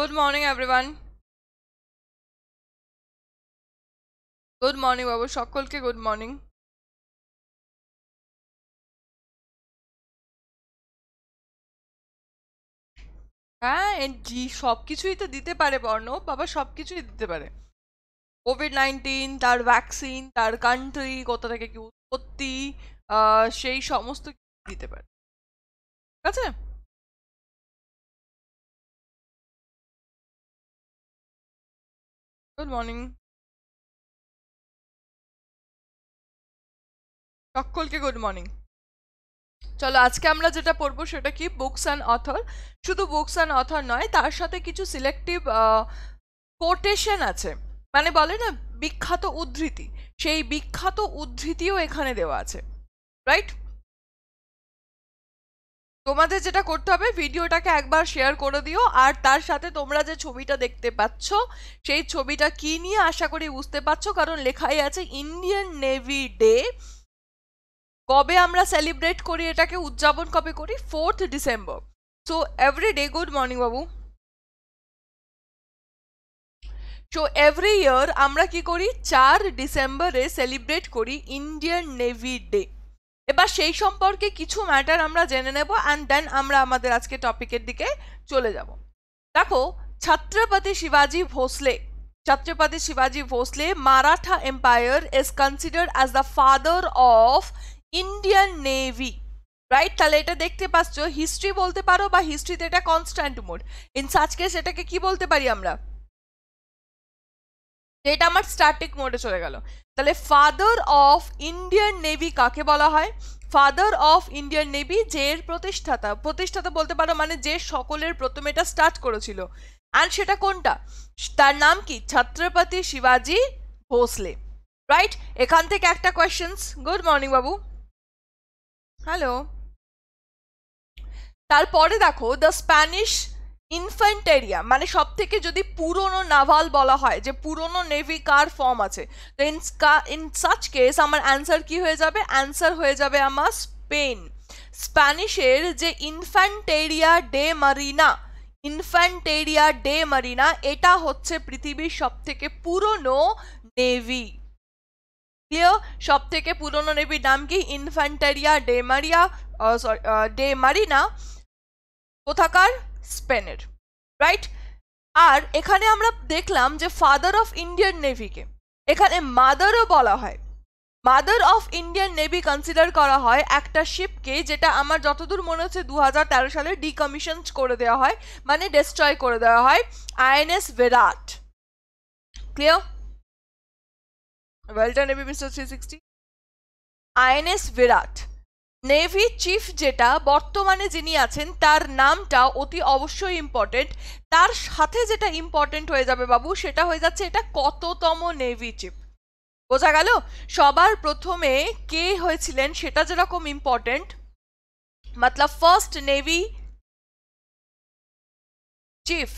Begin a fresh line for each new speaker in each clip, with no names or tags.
Good morning, everyone. Good morning বাবু সকলকে good morning
হ্যাঁ জি সব কিছুই তো দিতে পারে বর্ণ বাবা সব কিছুই দিতে পারে কোভিড নাইন্টিন তার ভ্যাকসিন তার কান্ট্রি কোথা থেকে কি উৎপত্তি সেই সমস্ত দিতে পারে ঠিক আছে Good morning. সকলকে গুড মর্নিং চলো আজকে আমরা যেটা পড়বো সেটা কি বুকস অ্যান্ড অথর শুধু বুকস অ্যান্ড অথর নয় তার সাথে কিছু সিলেক্টিভ কোটেশন আছে মানে বলে না বিখ্যাত উদ্ধৃতি সেই বিখ্যাত উদ্ধৃতিও এখানে দেওয়া আছে রাইট তোমাদের যেটা করতে হবে ভিডিওটাকে একবার শেয়ার করে দিও আর তার সাথে তোমরা যে ছবিটা দেখতে পাচ্ছ সেই ছবিটা কি নিয়ে আশা করি বুঝতে পারছো কারণ লেখাই আছে ইন্ডিয়ান নেভি ডে কবে আমরা সেলিব্রেট করি এটাকে উদযাপন কবে করি fourth December so every day good morning বাবু সো এভরি ইয়ার আমরা কি করি চার ডিসেম্বরে সেলিব্রেট করি ইন্ডিয়ান নেভি ডে এবার সেই সম্পর্কে কিছু ম্যাটার আমরা জেনে নেব অ্যান্ড দেন আমরা আমাদের আজকে টপিকের দিকে চলে যাব দেখো ছাত্রপতি শিবাজি ভোসলে ছত্রপতি শিবাজি Bhosle Maratha empire is considered as the father of Indian navy right তাহলে এটা দেখতে পাচ্ছ হিস্ট্রি বলতে পারো বা হিস্ট্রিতে এটা কনস্ট্যান্ট মোড ইন সাজকে সেটাকে কি বলতে পারি আমরা এটা আমার স্ট্যাটিক মোডে চলে গেল তাহলে ফাদার অফ ইন্ডিয়ান নেভি কাকে বলা হয় ফাদার অফ ইন্ডিয়ান নেভি যে এর প্রতিষ্ঠাতা প্রতিষ্ঠাতা বলতে পারো মানে যে সকলের প্রথমে এটা স্টার্ট করেছিল অ্যান্ড সেটা কোনটা তার নাম কি ছত্রপতি শিবাজি ভোসলে রাইট এখান থেকে একটা কোয়েশ্চেন্স গুড মর্নিং বাবু হ্যালো তারপরে দেখো দ্য স্প্যানিশ ইনফ্যান্টেরিয়া মানে সব থেকে যদি পুরনো নাভাল বলা হয় যে পুরনো নেভি কার ফর্ম আছে তো ইন ইন সাচ কেস আমার অ্যান্সার কি হয়ে যাবে অ্যান্সার হয়ে যাবে আমার স্পেন স্প্যানিশের যে Infanteria de Marina Infanteria de Marina এটা হচ্ছে পৃথিবীর সব থেকে পুরনো নেভি ক্লিয়ার সব থেকে পুরনো নেভির নাম কি Infanteria de Maria sorry de Marina কোথাকার স্পেনের রাইট আর এখানে আমরা দেখলাম যে ফাদার অফ ইন্ডিয়ান নেভিকে এখানে মাদারও বলা হয় mother of Indian navy consider করা হয় একটা শিপকে যেটা আমার যতদূর মনে হচ্ছে দু সালে ডিকমিশন করে দেওয়া হয় মানে ডেস্ট্রয় করে দেওয়া হয় আইএনএস বিরাট ক্লিয়ার ওয়েলটা navy mister three sixty INS Viraat navy chief যেটা বর্তমানে যিনি আছেন তার নামটা অতি অবশ্যই ইম্পর্টেন্ট তার সাথে যেটা ইম্পর্টেন্ট হয়ে যাবে বাবু সেটা হয়ে যাচ্ছে এটা কততম নেভি চিফ বোঝা গেল সবার প্রথমে কে হয়েছিলেন সেটা যেরকম ইম্পর্টেন্ট মতলব ফার্স্ট নেভি চিফ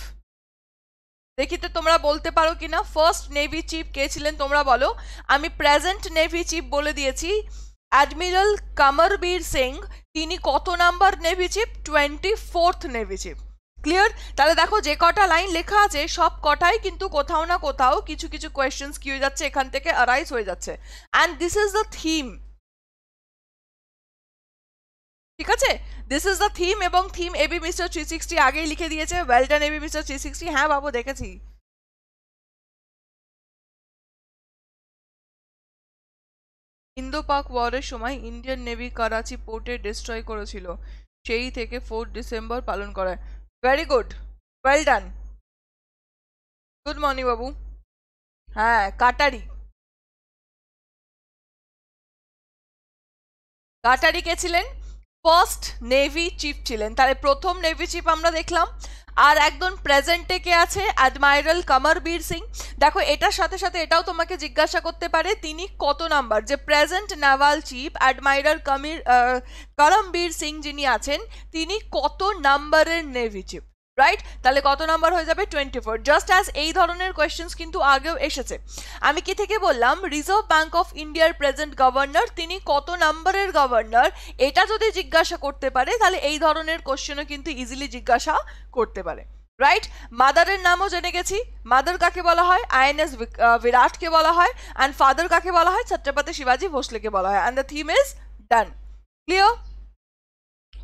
দেখিতে তোমরা বলতে পারো কি না ফার্স্ট নেভি চিফ কে ছিলেন তোমরা বলো আমি প্রেজেন্ট নেভি চিফ বলে দিয়েছি অ্যাডমিরাল কামরবীর সিং তিনি কত number navy chief twenty fourth navy chief clear তাহলে দেখো যে কটা লাইন লেখা আছে সব কটাই কিন্তু কোথাও না কোথাও কিছু কিছু কোয়েশ্চেন্স কি হয়ে যাচ্ছে এখান থেকে অ্যারাইজ হয়ে যাচ্ছে and this is the theme ঠিক আছে দিস ইজ দ্য থিম এবং theme AB mister three sixty আগেই লিখে দিয়েছে well done AB mister three sixty হ্যাঁ বাবু দেখেছি ইন্দো পাক ওয়ারের সময় ইন্ডিয়ান নেভি করাচি পোর্টে ডিস্ট্রয় করেছিল সেই থেকে ফোর্থ ডিসেম্বর পালন করা very good well done good morning
বাবু হ্যাঁ কাটারি
কাটারি কে ছিলেন ফার্স্ট নেভি চিফ ছিলেন তাহলে প্রথম নেভি চিফ আমরা দেখলাম আর একদম প্রেজেন্টে কে আছে অ্যাডমাইরাল কমরবীর সিং দেখো এটার সাথে সাথে এটাও তোমাকে জিজ্ঞাসা করতে পারে তিনি কত নাম্বার যে প্রেজেন্ট নাভাল চিফ অ্যাডমাইরাল কমির করমবীর সিং যিনি আছেন তিনি কত নাম্বারের নেভি চিফ রাইট তাহলে কত নাম্বার হয়ে যাবে টোয়েন্টি ফোর জাস্ট অ্যাজ এই ধরনের কোয়েশ্চেন্স কিন্তু আগেও এসেছে আমি কি থেকে বললাম রিজার্ভ ব্যাঙ্ক অফ ইন্ডিয়ার প্রেজেন্ট গভর্নর তিনি কত নাম্বারের গভর্নর এটা যদি জিজ্ঞাসা করতে পারে তাহলে এই ধরনের কোশ্চেনও কিন্তু ইজিলি জিজ্ঞাসা করতে পারে রাইট মাদারের নামও জেনে গেছি মাদার কাকে বলা হয় আইএনএস বিরাটকে বলা হয় অ্যান্ড ফাদার কাকে বলা হয় ছত্রপতি শিবাজি ভোসলেকে বলা হয় and the theme is done clear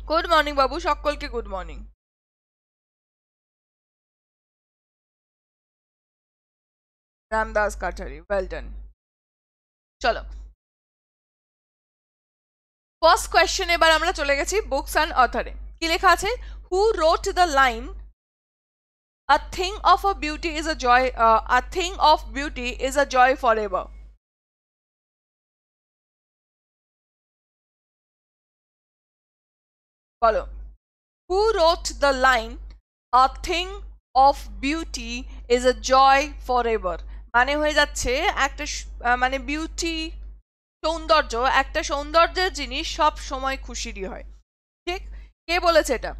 good morning বাবু সকলকে good
morning Ramdas Kathari. Well done. Chalo.
First question ebar amra chole gechi books and author e. Ki lekha Who wrote the line A thing of beauty is a joy uh, a thing of beauty is a joy forever.
Follow. Who
wrote the line A thing of beauty is a joy forever? মানে হয়ে যাচ্ছে একটা মানে beauty সৌন্দর্য একটা সৌন্দর্যের জিনিস সব সময় খুশিরই হয় ঠিক কে বলেছে এটা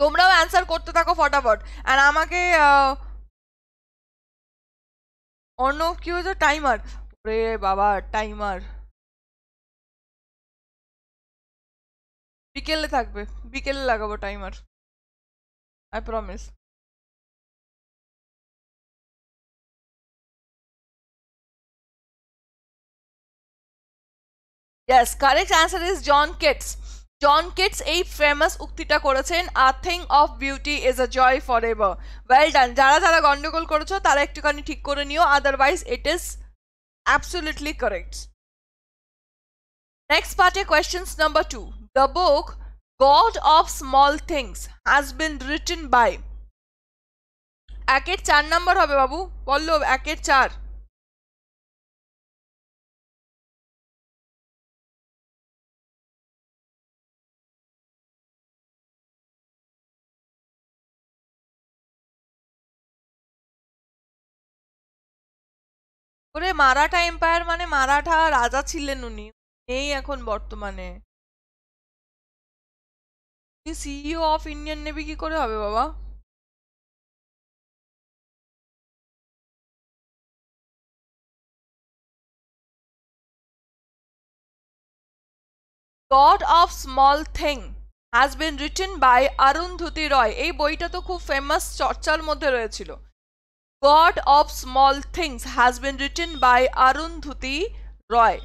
তোমরাও অ্যান্সার করতে থাকো ফটাফট আর আমাকে
অন্য কি হয়েছে টাইমার রে বাবা টাইমার বিকেলে থাকবে বিকেলে লাগাবো timer I promise
Yes, correct answer is John Kitts. John Kitts a famous uktita korechen a thing of beauty is a joy forever. Well done. Jara jara gondogol korecho tara ektu kani thik kore niyo otherwise it is absolutely correct. Next part e questions number 2. The book God of Small Things has been written by Aket 4
number hobe babu. Bollo aket 4. ওরে Maratha empire মানে মারাঠা রাজা ছিলেন উনি এই এখন বর্তমানে CEO of Indian navy কি করে হবে বাবা
God of Small Thing has been written by অরুন্ধুতি Roy এই বইটা তো খুব ফেমাস চর্চার মধ্যে রয়েছিল God of Small Things has been written by Arundhuti Roy.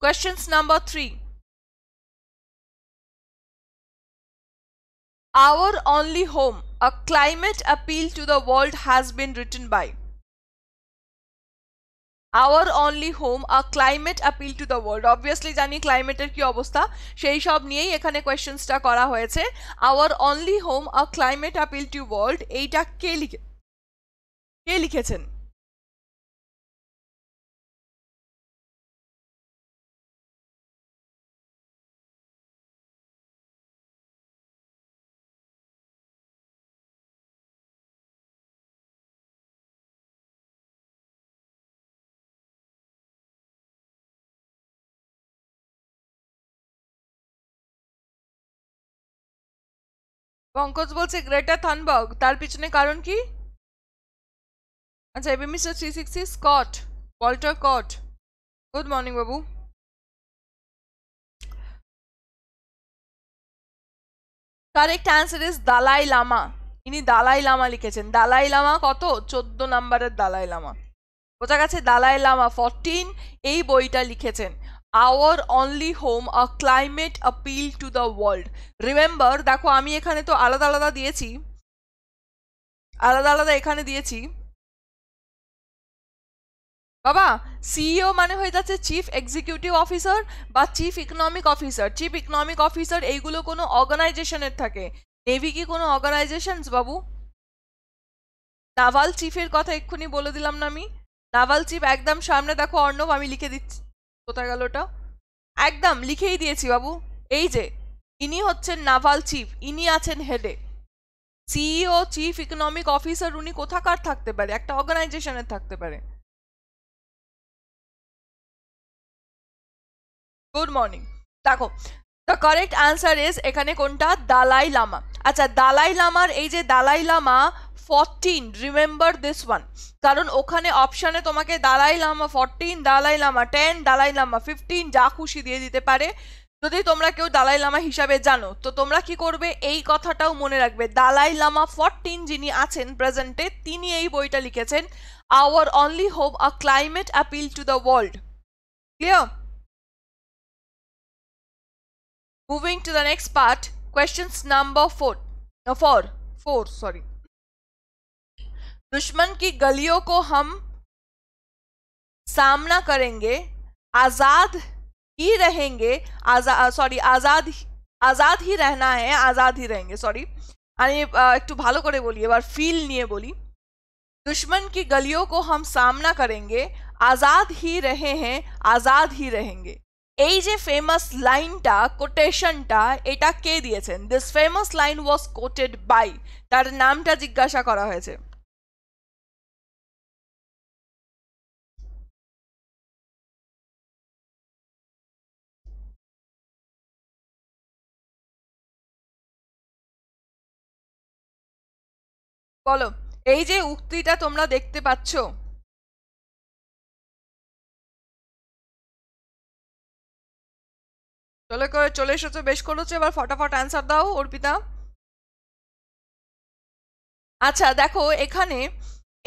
Questions number 3. Our Only Home, a climate appeal to the world has been written by. Our only home a climate appeal to the world obviously জানি ক্লাইমেটের কি অবস্থা সেই সব নিয়েই questions কোয়েশ্চেন্সটা করা Our only home, a climate appeal to the world. Eita ke লিখে কে লিখেছেন পঙ্কজ বলছে গ্রেটার থানবগ তার পিছনে কারণ কি আচ্ছা AB mister three sixty Scott Walter Scott good morning বাবু correct answer is Dalai Lama ইনি দালাই লামা লিখেছেন দালাই লামা কত চোদ্দ নাম্বারের দালাই লামা বোঝা গেছে দালাই লামা ফরটিন এই বইটা লিখেছেন our only home a climate appeal to the world remember দেখো আমি এখানে তো আলাদা আলাদা দিয়েছি আলাদা আলাদা এখানে দিয়েছি বাবা সিইও e মানে হয়ে যাচ্ছে চিফ এক্সিকিউটিভ অফিসার বা chief economic officer chief economic officer এইগুলো কোনো অর্গানাইজেশনের থাকে নেভি কি কোনো অর্গানাইজেশনস বাবু নাভাল চিফের কথা এক্ষুনি বলে দিলাম না আমি নাভাল চিফ একদম সামনে দেখো অর্ণব আমি লিখে দিচ্ছি কোথায় গেল ওটা একদম লিখেই দিয়েছি বাবু এই যে ইনি হচ্ছেন নাভাল চিফ ইনি আছেন হেডে সিইও চিফ ইকোনমিক অফিসার উনি কোথাকার থাকতে
পারে একটা অর্গানাইজেশনের থাকতে পারে
গুড মর্নিং দেখো দ্য কারেক্ট অ্যান্সার ইজ এখানে কোনটা দালাই লামা আচ্ছা দালাই লামার এই যে Dalai Lama fourteen remember this one কারণ ওখানে অপশানে তোমাকে Dalai Lama fourteen Dalai Lama ten Dalai Lama fifteen যা খুশি দিয়ে দিতে পারে যদি তোমরা কেউ দালাই লামা হিসাবে জানো তো তোমরা কি করবে এই কথাটাও মনে রাখবে দালাই লামা ফরটিন যিনি আছেন প্রেজেন্টে তিনি এই বইটা লিখেছেন our only hope a climate appeal to the world clear Moving to the next part, questions number four. no uh, four. Four, sorry. दुश्मन की गलियों को हम सामना करेंगे आजाद ही रहेंगे आजा सॉरी आजाद आजाद ही रहना है आजाद ही रहेंगे सॉरी एक একটু ভালো করে बार फील नहीं है बोली दुश्मन की गलियों को हम सामना करेंगे आज़ाद ही रहे हैं आज़ाद ही रहेंगे এই যে ফেমাস লাইনটা কোটেশনটা এটা কে দিয়েছেন this famous line was quoted by তার নামটা জিজ্ঞাসা করা হয়েছে
বলো এই যে উক্তিটা তোমরা দেখতে পাচ্ছ চলে করে চলে এসেছো বেশ করেছো এবার ফটাফট অ্যান্সার দাও
অর্পিতা আচ্ছা দেখো এখানে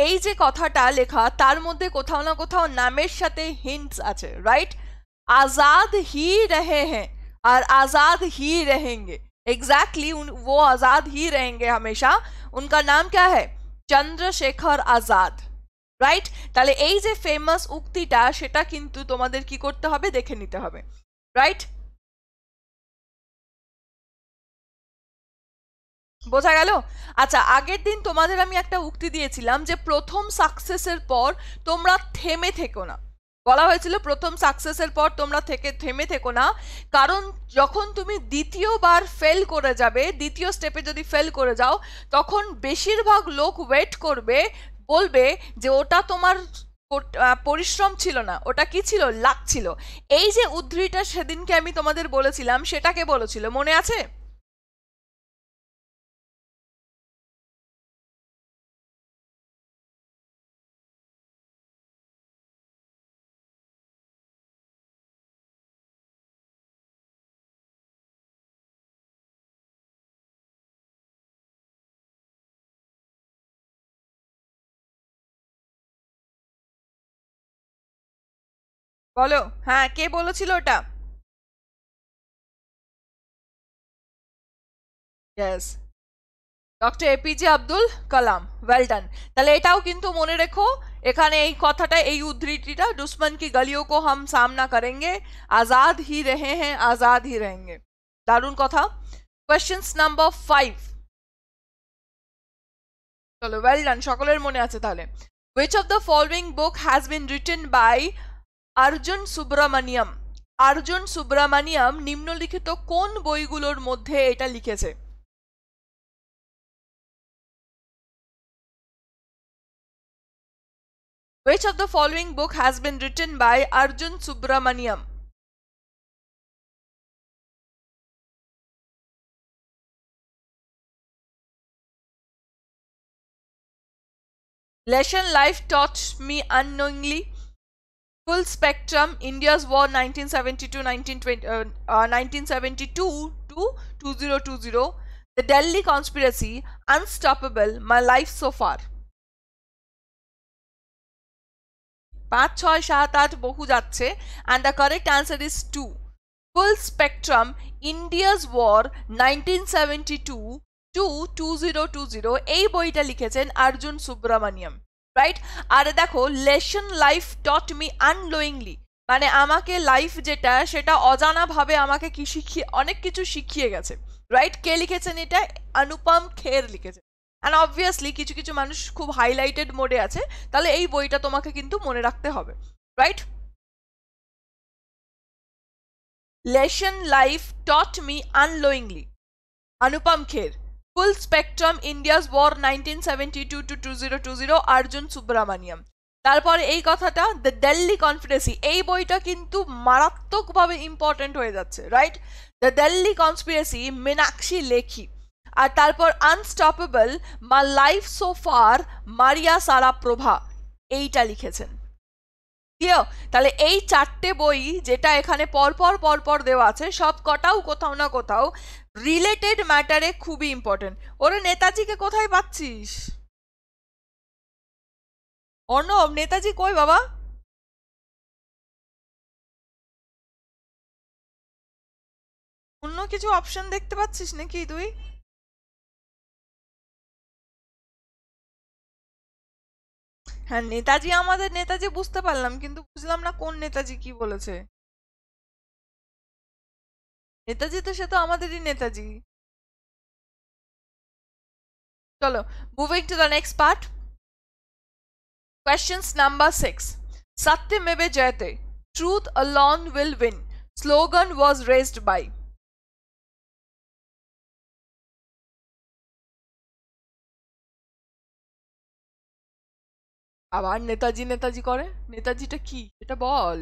এই যে কথাটা লেখা তার মধ্যে কোথাও না কোথাও নামের সাথে হিন্টস আছে রাইট আজাদ হি রহে হ্যাঁ আর আজাদ হি রহেঙ্গে এক্স্যাক্টলি ও আজাদ হি রহেঙ্গে रहेंगे উনকা নাম नाम হ্যাঁ চন্দ্রশেখর আজাদ রাইট তাহলে এই যে ফেমাস উক্তিটা সেটা কিন্তু তোমাদের কি করতে হবে দেখে নিতে হবে রাইট বোঝা গেল আচ্ছা আগের দিন তোমাদের আমি একটা উক্তি দিয়েছিলাম যে প্রথম সাকসেসের পর তোমরা থেমে থেকো না বলা হয়েছিল প্রথম সাকসেসের পর তোমরা থেকে থেমে থেকো না কারণ যখন তুমি দ্বিতীয়বার ফেল করে যাবে দ্বিতীয় স্টেপে যদি ফেল করে যাও তখন বেশিরভাগ লোক ওয়েট করবে বলবে যে ওটা তোমার পরিশ্রম ছিল না ওটা কি ছিল লাগ ছিল এই যে উদ্ধৃটা সেদিনকে আমি তোমাদের বলেছিলাম সেটাকে বলেছিল মনে আছে
বলো হ্যাঁ কে বলেছিল ওটা
yes doctor APJ Abdul Kalam well done তাহলে এটাও কিন্তু মনে রেখো এখানে এই কথাটা এই উদ্ধৃতিটা দুশ্মন কি গলিও কো হাম সামনা করেঙ্গে আজাদ হি রহে হ্যাঁ আজাদ হি রহেঙ্গে দারুণ কথা কোয়েশ্চেন নাম্বার ফাইভ চলো ওয়েল ডান সকলের মনে আছে তাহলে which of the following book has been written by Arjun Subramaniam Arjun Subramaniam নিম্নলিখিত কোন বইগুলোর মধ্যে এটা লিখেছে
Which of the following book has been written by Arjun Subramaniam?
Lesson life taught me unknowingly full spectrum India's war 1972 uh, uh, 1972 to 2020 the Delhi conspiracy unstoppable my life so far পাঁচ ছয় সাত and the correct answer is 2 full spectrum India's war 1972 to 2020. A two zero এই Arjun Subramaniam. Right আর দেখো lesson life taught me unknowingly মানে আমাকে life যেটা সেটা অজানাভাবে আমাকে কি শিখিয়ে অনেক কিছু শিখিয়ে গেছে রাইট কে লিখেছেন এটা অনুপম খের লিখেছে অ্যান্ড অবভিয়াসলি কিছু কিছু মানুষ খুব হাইলাইটেড মোডে আছে তাহলে এই বইটা তোমাকে কিন্তু মনে রাখতে হবে right lesson life taught me unknowingly Anupam Kher full Full Spectrum India's War 1972 to 2020 Arjun Subramaniam তারপর এই কথাটা দ্য দিল্লি কনস্পিরেসি এই বইটা কিন্তু মারাত্মকভাবে ইম্পর্টেন্ট হয়ে যাচ্ছে right the Delhi conspiracy Meenakshi Lekhi আর তারপর unstoppable my life so far Maria Sharapova এইটা লিখেছেন ক্লিয়ার তাহলে এই চারটে বই যেটা এখানে পরপর পরপর দেওয়া আছে সব কটাও কোথাও না কোথাও রিলেটেড ম্যাটারে খুবই ইম্পর্টেন্ট ওরে নেতাজিকে কোথায় পাচ্ছিস
অর্ণব নেতাজি কই বাবা অন্য কিছু অপশন দেখতে পাচ্ছিস নাকি তুই হ্যাঁ নেতাজি আমাদের নেতাজি বুঝতে পারলাম কিন্তু বুঝলাম না কোন নেতাজি কি বলেছে নেতাজি তো সে তো আমাদেরই নেতাজি চলো moving to the next part
questions number six Satyameva Jayate truth alone will win slogan was raised by
আবার নেতাজি নেতাজি করে নেতাজিটা কি এটা বল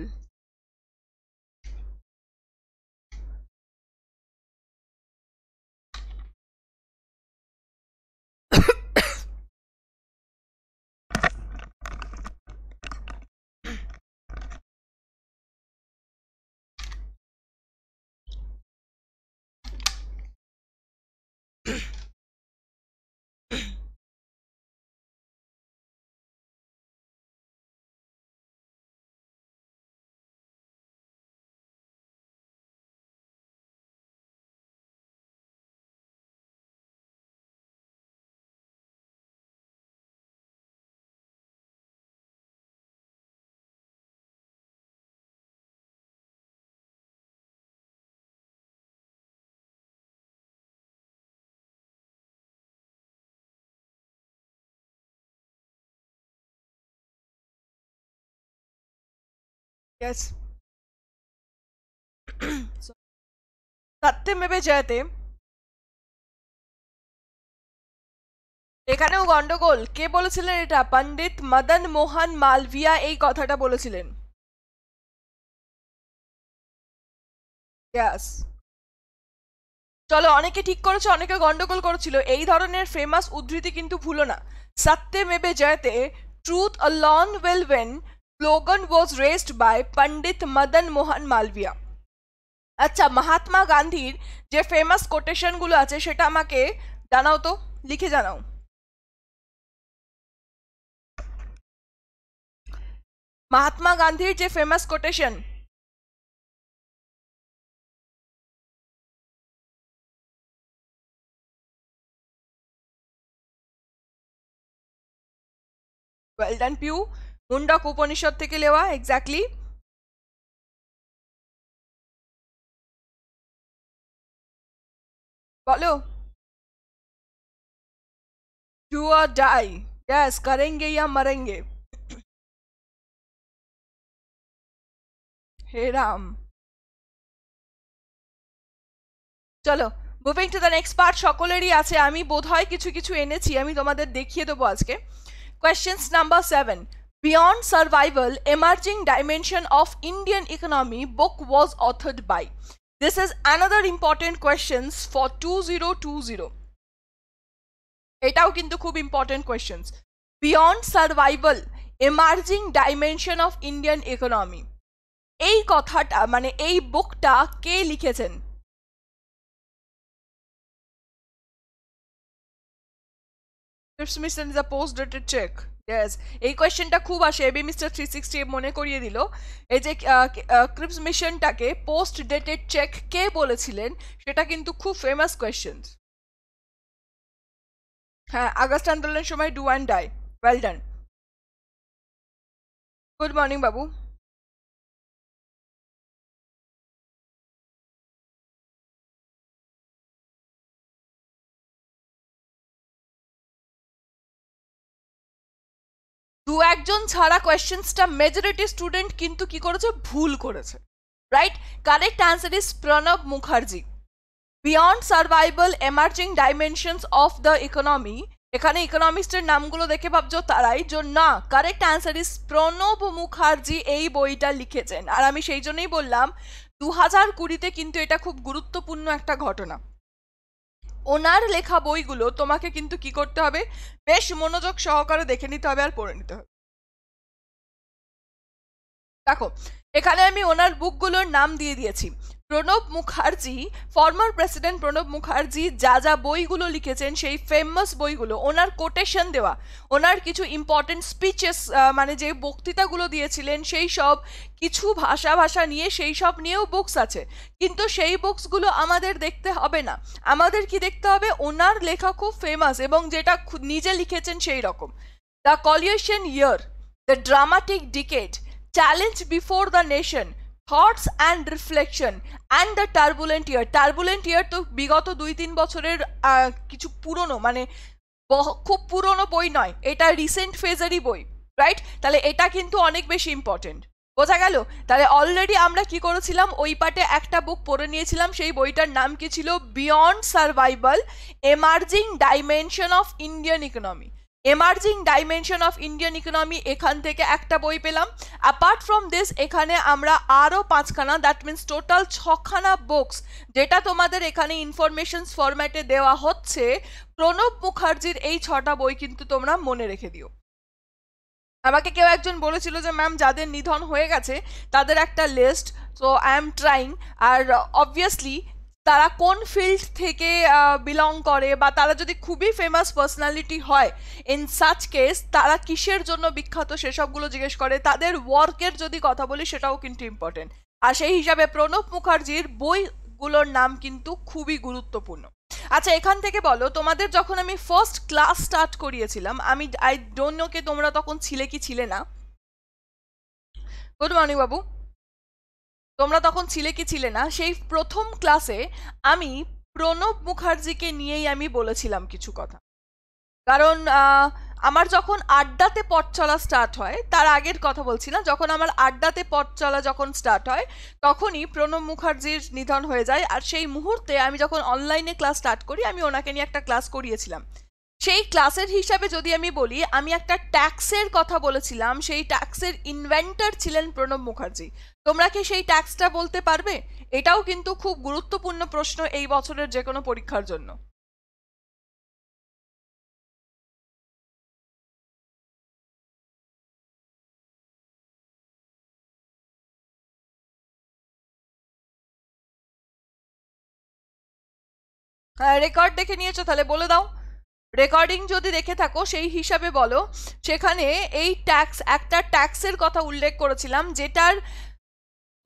yes so সত্যমেবে জয়তে এখানেও গন্ডগোল কে বলেছিলেন এটা পণ্ডিত মদন মোহন মালভিয়া এই কথাটা বলেছিলেন
ইয়াস চলো অনেকে ঠিক করেছে অনেকে গন্ডগোল করেছিল এই ধরনের ফেমাস উদ্ধৃতি কিন্তু ভুলো না মেবে Jayate truth alone will win slogan was raised by Pandit Madan Mohan Malviya अच्छा महात्मा गांधी जो फेमस कोटेशन गुलो আছে সেটা আমাকে জানাও তো লিখে জানাও
महात्मा गांधी जे फेमस कोटेशन वेल डन प्यू মুন্ডক উপনিষদ থেকে লেওয়া এক্স্যাক্টলি বলো ডু আর ডাই ইয়াস করেনগে ইয়া मरेंगे হে রাম
চলো moving to the next part সকলেরই আছে আমি বোধ হয় কিছু কিছু এনেছি আমি তোমাদের দেখিয়ে দেবো আজকে questions number seven Beyond Survival Emerging Dimension of Indian Economy book was authored by. This is another important questions for 2020. এটাও কিন্তু খুব important questions beyond survival emerging dimension of Indian economy এই কথাটা মানে এই বুকটা কে লিখেছেন This mission is a post-dated check. Yes এই কোয়েশ্চেনটা খুব আসে এবি মিস্টার থ্রি সিক্সটি মনে করিয়ে দিল এই যে ক্রিপস মিশনটাকে পোস্ট ডেটেড চেক কে বলেছিলেন সেটা কিন্তু খুব ফেমাস কোয়েশ্চেন হ্যাঁ আগস্ট আন্দোলনের সময় do and die well done
good morning বাবু
দু একজন ছাড়া কোয়েশ্চেন্সটা মেজরিটি স্টুডেন্ট কিন্তু কি করেছে ভুল করেছে right correct answer is Pranab Mukherjee beyond survival emerging dimensions of the economy এখানে ইকোনমিস্টের নামগুলো দেখে ভাবছো তারাই যে না correct answer is Pranab Mukherjee এই বইটা লিখেছেন আর আমি সেই জন্যই বললাম দু হাজার কুড়িতে কিন্তু এটা খুব গুরুত্বপূর্ণ একটা ঘটনা ওনার লেখা বইগুলো তোমাকে কিন্তু কি করতে হবে বেশ মনোযোগ সহকারে দেখে নিতে হবে আর পড়ে নিতে হবে দেখো এখানে আমি ওনার বুকগুলোর নাম দিয়ে দিয়েছি প্রণব মুখার্জি ফর্মার প্রেসিডেন্ট প্রণব মুখার্জি যা যা বইগুলো লিখেছেন সেই ফেমাস বইগুলো ওনার কোটেশন দেওয়া ওনার কিছু ইম্পর্টেন্ট স্পিচেস মানে যে বক্তৃতাগুলো দিয়েছিলেন সেই সব কিছু ভাষা ভাষা নিয়ে সেই সব নিয়েও বুকস আছে কিন্তু সেই বুকসগুলো আমাদের দেখতে হবে না আমাদের কি দেখতে হবে ওনার লেখা খুব ফেমাস এবং যেটা নিজে লিখেছেন সেই রকম the coalition year the dramatic decade challenge before the nation thoughts and reflection and the turbulent year turbulent year তো বিগত দুই তিন বছরের কিছু পুরনো মানে খুব পুরনো বই নয় এটা রিসেন্ট ফেজেরই বই রাইট তাহলে এটা কিন্তু অনেক বেশি ইম্পর্টেন্ট বোঝা গেল তাহলে অলরেডি আমরা কি করেছিলাম ওই পাটে একটা বুক পড়ে নিয়েছিলাম সেই বইটার নাম কি ছিল beyond survival emerging dimension of Indian economy emerging dimension of Indian economy এখান থেকে একটা বই পেলাম অ্যাপার্ট ফ্রম দিস এখানে আমরা আরও পাঁচখানা দ্যাট মিন্স টোটাল ছখানা বুকস যেটা তোমাদের এখানে ইনফরমেশনস ফরম্যাটে দেওয়া হচ্ছে প্রণব মুখার্জির এই ছটা বই কিন্তু তোমরা মনে রেখে দিও আমাকে কেউ একজন বলেছিল যে ম্যাম যাদের নিধন হয়ে গেছে তাদের একটা list so I am trying আর অবভিয়াসলি তারা কোন ফিল্ড থেকে বিলং করে বা তারা যদি খুবই ফেমাস পার্সোনালিটি হয় ইন সাচ কেস তারা কিসের জন্য বিখ্যাত সেসবগুলো জিজ্ঞেস করে তাদের ওয়ার্কের যদি কথা বলি সেটাও কিন্তু ইম্পর্টেন্ট আর সেই হিসাবে প্রণব মুখার্জির বইগুলোর নাম কিন্তু খুবই গুরুত্বপূর্ণ আচ্ছা এখান থেকে বলো তোমাদের যখন আমি ফার্স্ট ক্লাস স্টার্ট করিয়েছিলাম আমি আই ডোন্ট নো কে তোমরা তখন ছিলে কি ছিলে না গুড মর্নিং বাবু তোমরা তখন ছিলে কি ছিলে না সেই প্রথম ক্লাসে আমি প্রণব মুখার্জিকে নিয়েই আমি বলেছিলাম কিছু কথা কারণ আমার যখন আড্ডাতে পথ চলা স্টার্ট হয় তার আগের কথা বলছি না যখন আমার আড্ডাতে পথ চলা যখন স্টার্ট হয় তখনই প্রণব মুখার্জির নিধন হয়ে যায় আর সেই মুহূর্তে আমি যখন অনলাইনে ক্লাস স্টার্ট করি আমি ওনাকে নিয়ে একটা ক্লাস করিয়েছিলাম সেই ক্লাসের হিসাবে যদি আমি বলি আমি একটা ট্যাক্সের কথা বলেছিলাম সেই ট্যাক্সের ইনভেন্টার ছিলেন প্রণব মুখার্জি তোমরা কি সেই ট্যাক্সটা বলতে পারবে এটাও কিন্তু খুব গুরুত্বপূর্ণ প্রশ্ন এই বছরের যে কোনো পরীক্ষার জন্য
রেকর্ড হ্যাঁ, দেখে নিয়েছো
তাহলে বলে দাও রেকর্ডিং যদি দেখে থাকো সেই হিসাবে বলো সেখানে এই ট্যাক্স একটা ট্যাক্সের কথা উল্লেখ করেছিলাম যেটার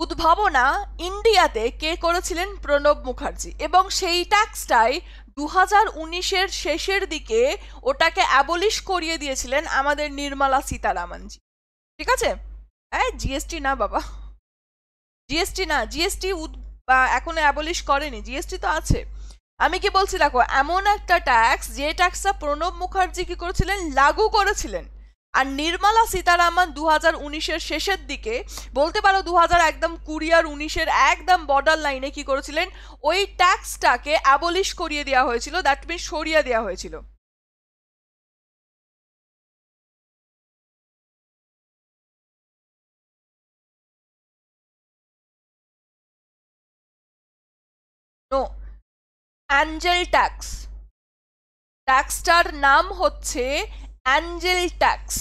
উদ্ভাবনা ইন্ডিয়াতে কে করেছিলেন প্রণব মুখার্জি এবং সেই ট্যাক্সটাই দু হাজার উনিশের শেষের দিকে ওটাকে অ্যাবলিশ করিয়ে দিয়েছিলেন আমাদের নির্মলা সীতারামনজি ঠিক আছে হ্যাঁ জিএসটি না বাবা জিএসটি না জিএসটি এখনো অ্যাবলিশ করেনি জিএসটি তো আছে আমি কি বলছি দেখো এমন একটা ট্যাক্স যে ট্যাক্সটা প্রণব মুখার্জি কি করেছিলেন লাগু করেছিলেন আর নির্মলা সীতারামন দু হাজার উনিশের শেষের দিকে বলতে পারো দু হাজার একদম কুড়ি আর উনিশের একদম বর্ডার লাইনে কি করেছিলেন ওই ট্যাক্সটাকে অ্যাবলিশ করিয়ে দেওয়া হয়েছিল দ্যাট মিন সরিয়ে দেওয়া হয়েছিল
অ্যাঞ্জেল ট্যাক্স
ট্যাক্সটার নাম হচ্ছে অ্যাঞ্জেল ট্যাক্স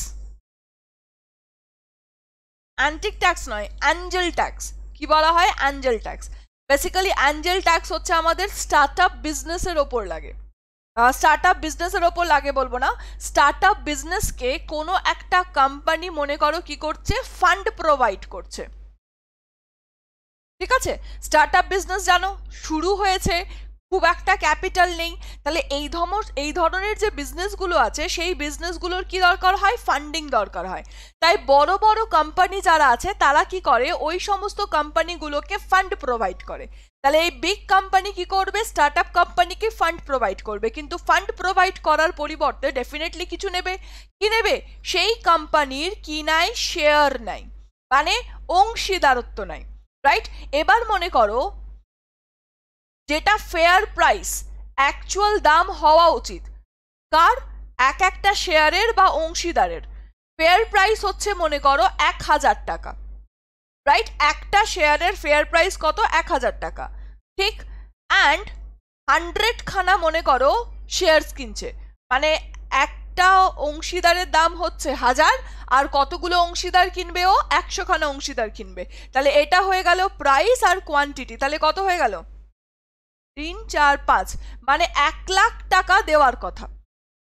অ্যান্টিক ট্যাক্স নয় অ্যাঞ্জেল ট্যাক্স কি বলা হয় angel tax basically angel tax হচ্ছে আমাদের স্টার্ট আপ বিজনেসের ওপর লাগে স্টার্ট আপ বিজনেসের ওপর লাগে বলবো না স্টার্ট আপ বিজনেসকে কোনো একটা কোম্পানি মনে করো কি করছে ফান্ড প্রোভাইড করছে ঠিক আছে স্টার্ট আপ বিজনেস জানো শুরু হয়েছে খুব একটা ক্যাপিটাল নেই তাহলে এই ধম এই ধরনের যে বিজনেসগুলো আছে সেই বিজনেসগুলোর কি দরকার হয় ফান্ডিং দরকার হয় তাই বড় বড় কোম্পানি যারা আছে তারা কি করে ওই সমস্ত কোম্পানিগুলোকে ফান্ড প্রোভাইড করে তাহলে এই বিগ কোম্পানি কি করবে স্টার্ট আপ কোম্পানিকে ফান্ড প্রোভাইড করবে কিন্তু ফান্ড প্রোভাইড করার পরিবর্তে ডেফিনেটলি কিছু নেবে কি নেবে সেই কোম্পানির কি নাই শেয়ার নাই মানে অংশীদারত্ব নাই রাইট এবার মনে করো যেটা ফেয়ার প্রাইস অ্যাকচুয়াল দাম হওয়া উচিত কার এক একটা শেয়ারের বা অংশীদারের ফেয়ার প্রাইস হচ্ছে মনে করো এক হাজার টাকা রাইট একটা শেয়ারের ফেয়ার প্রাইস কত এক হাজার টাকা ঠিক অ্যান্ড হান্ড্রেড খানা মনে করো শেয়ারস কিনছে মানে একটা অংশীদারের দাম হচ্ছে হাজার আর কতগুলো অংশীদার কিনবে ও একশোখানা অংশীদার কিনবে তাহলে এটা হয়ে গেল প্রাইস আর কোয়ান্টিটি তাহলে কত হয়ে গেল তিন চার পাঁচ মানে এক লাখ টাকা দেওয়ার কথা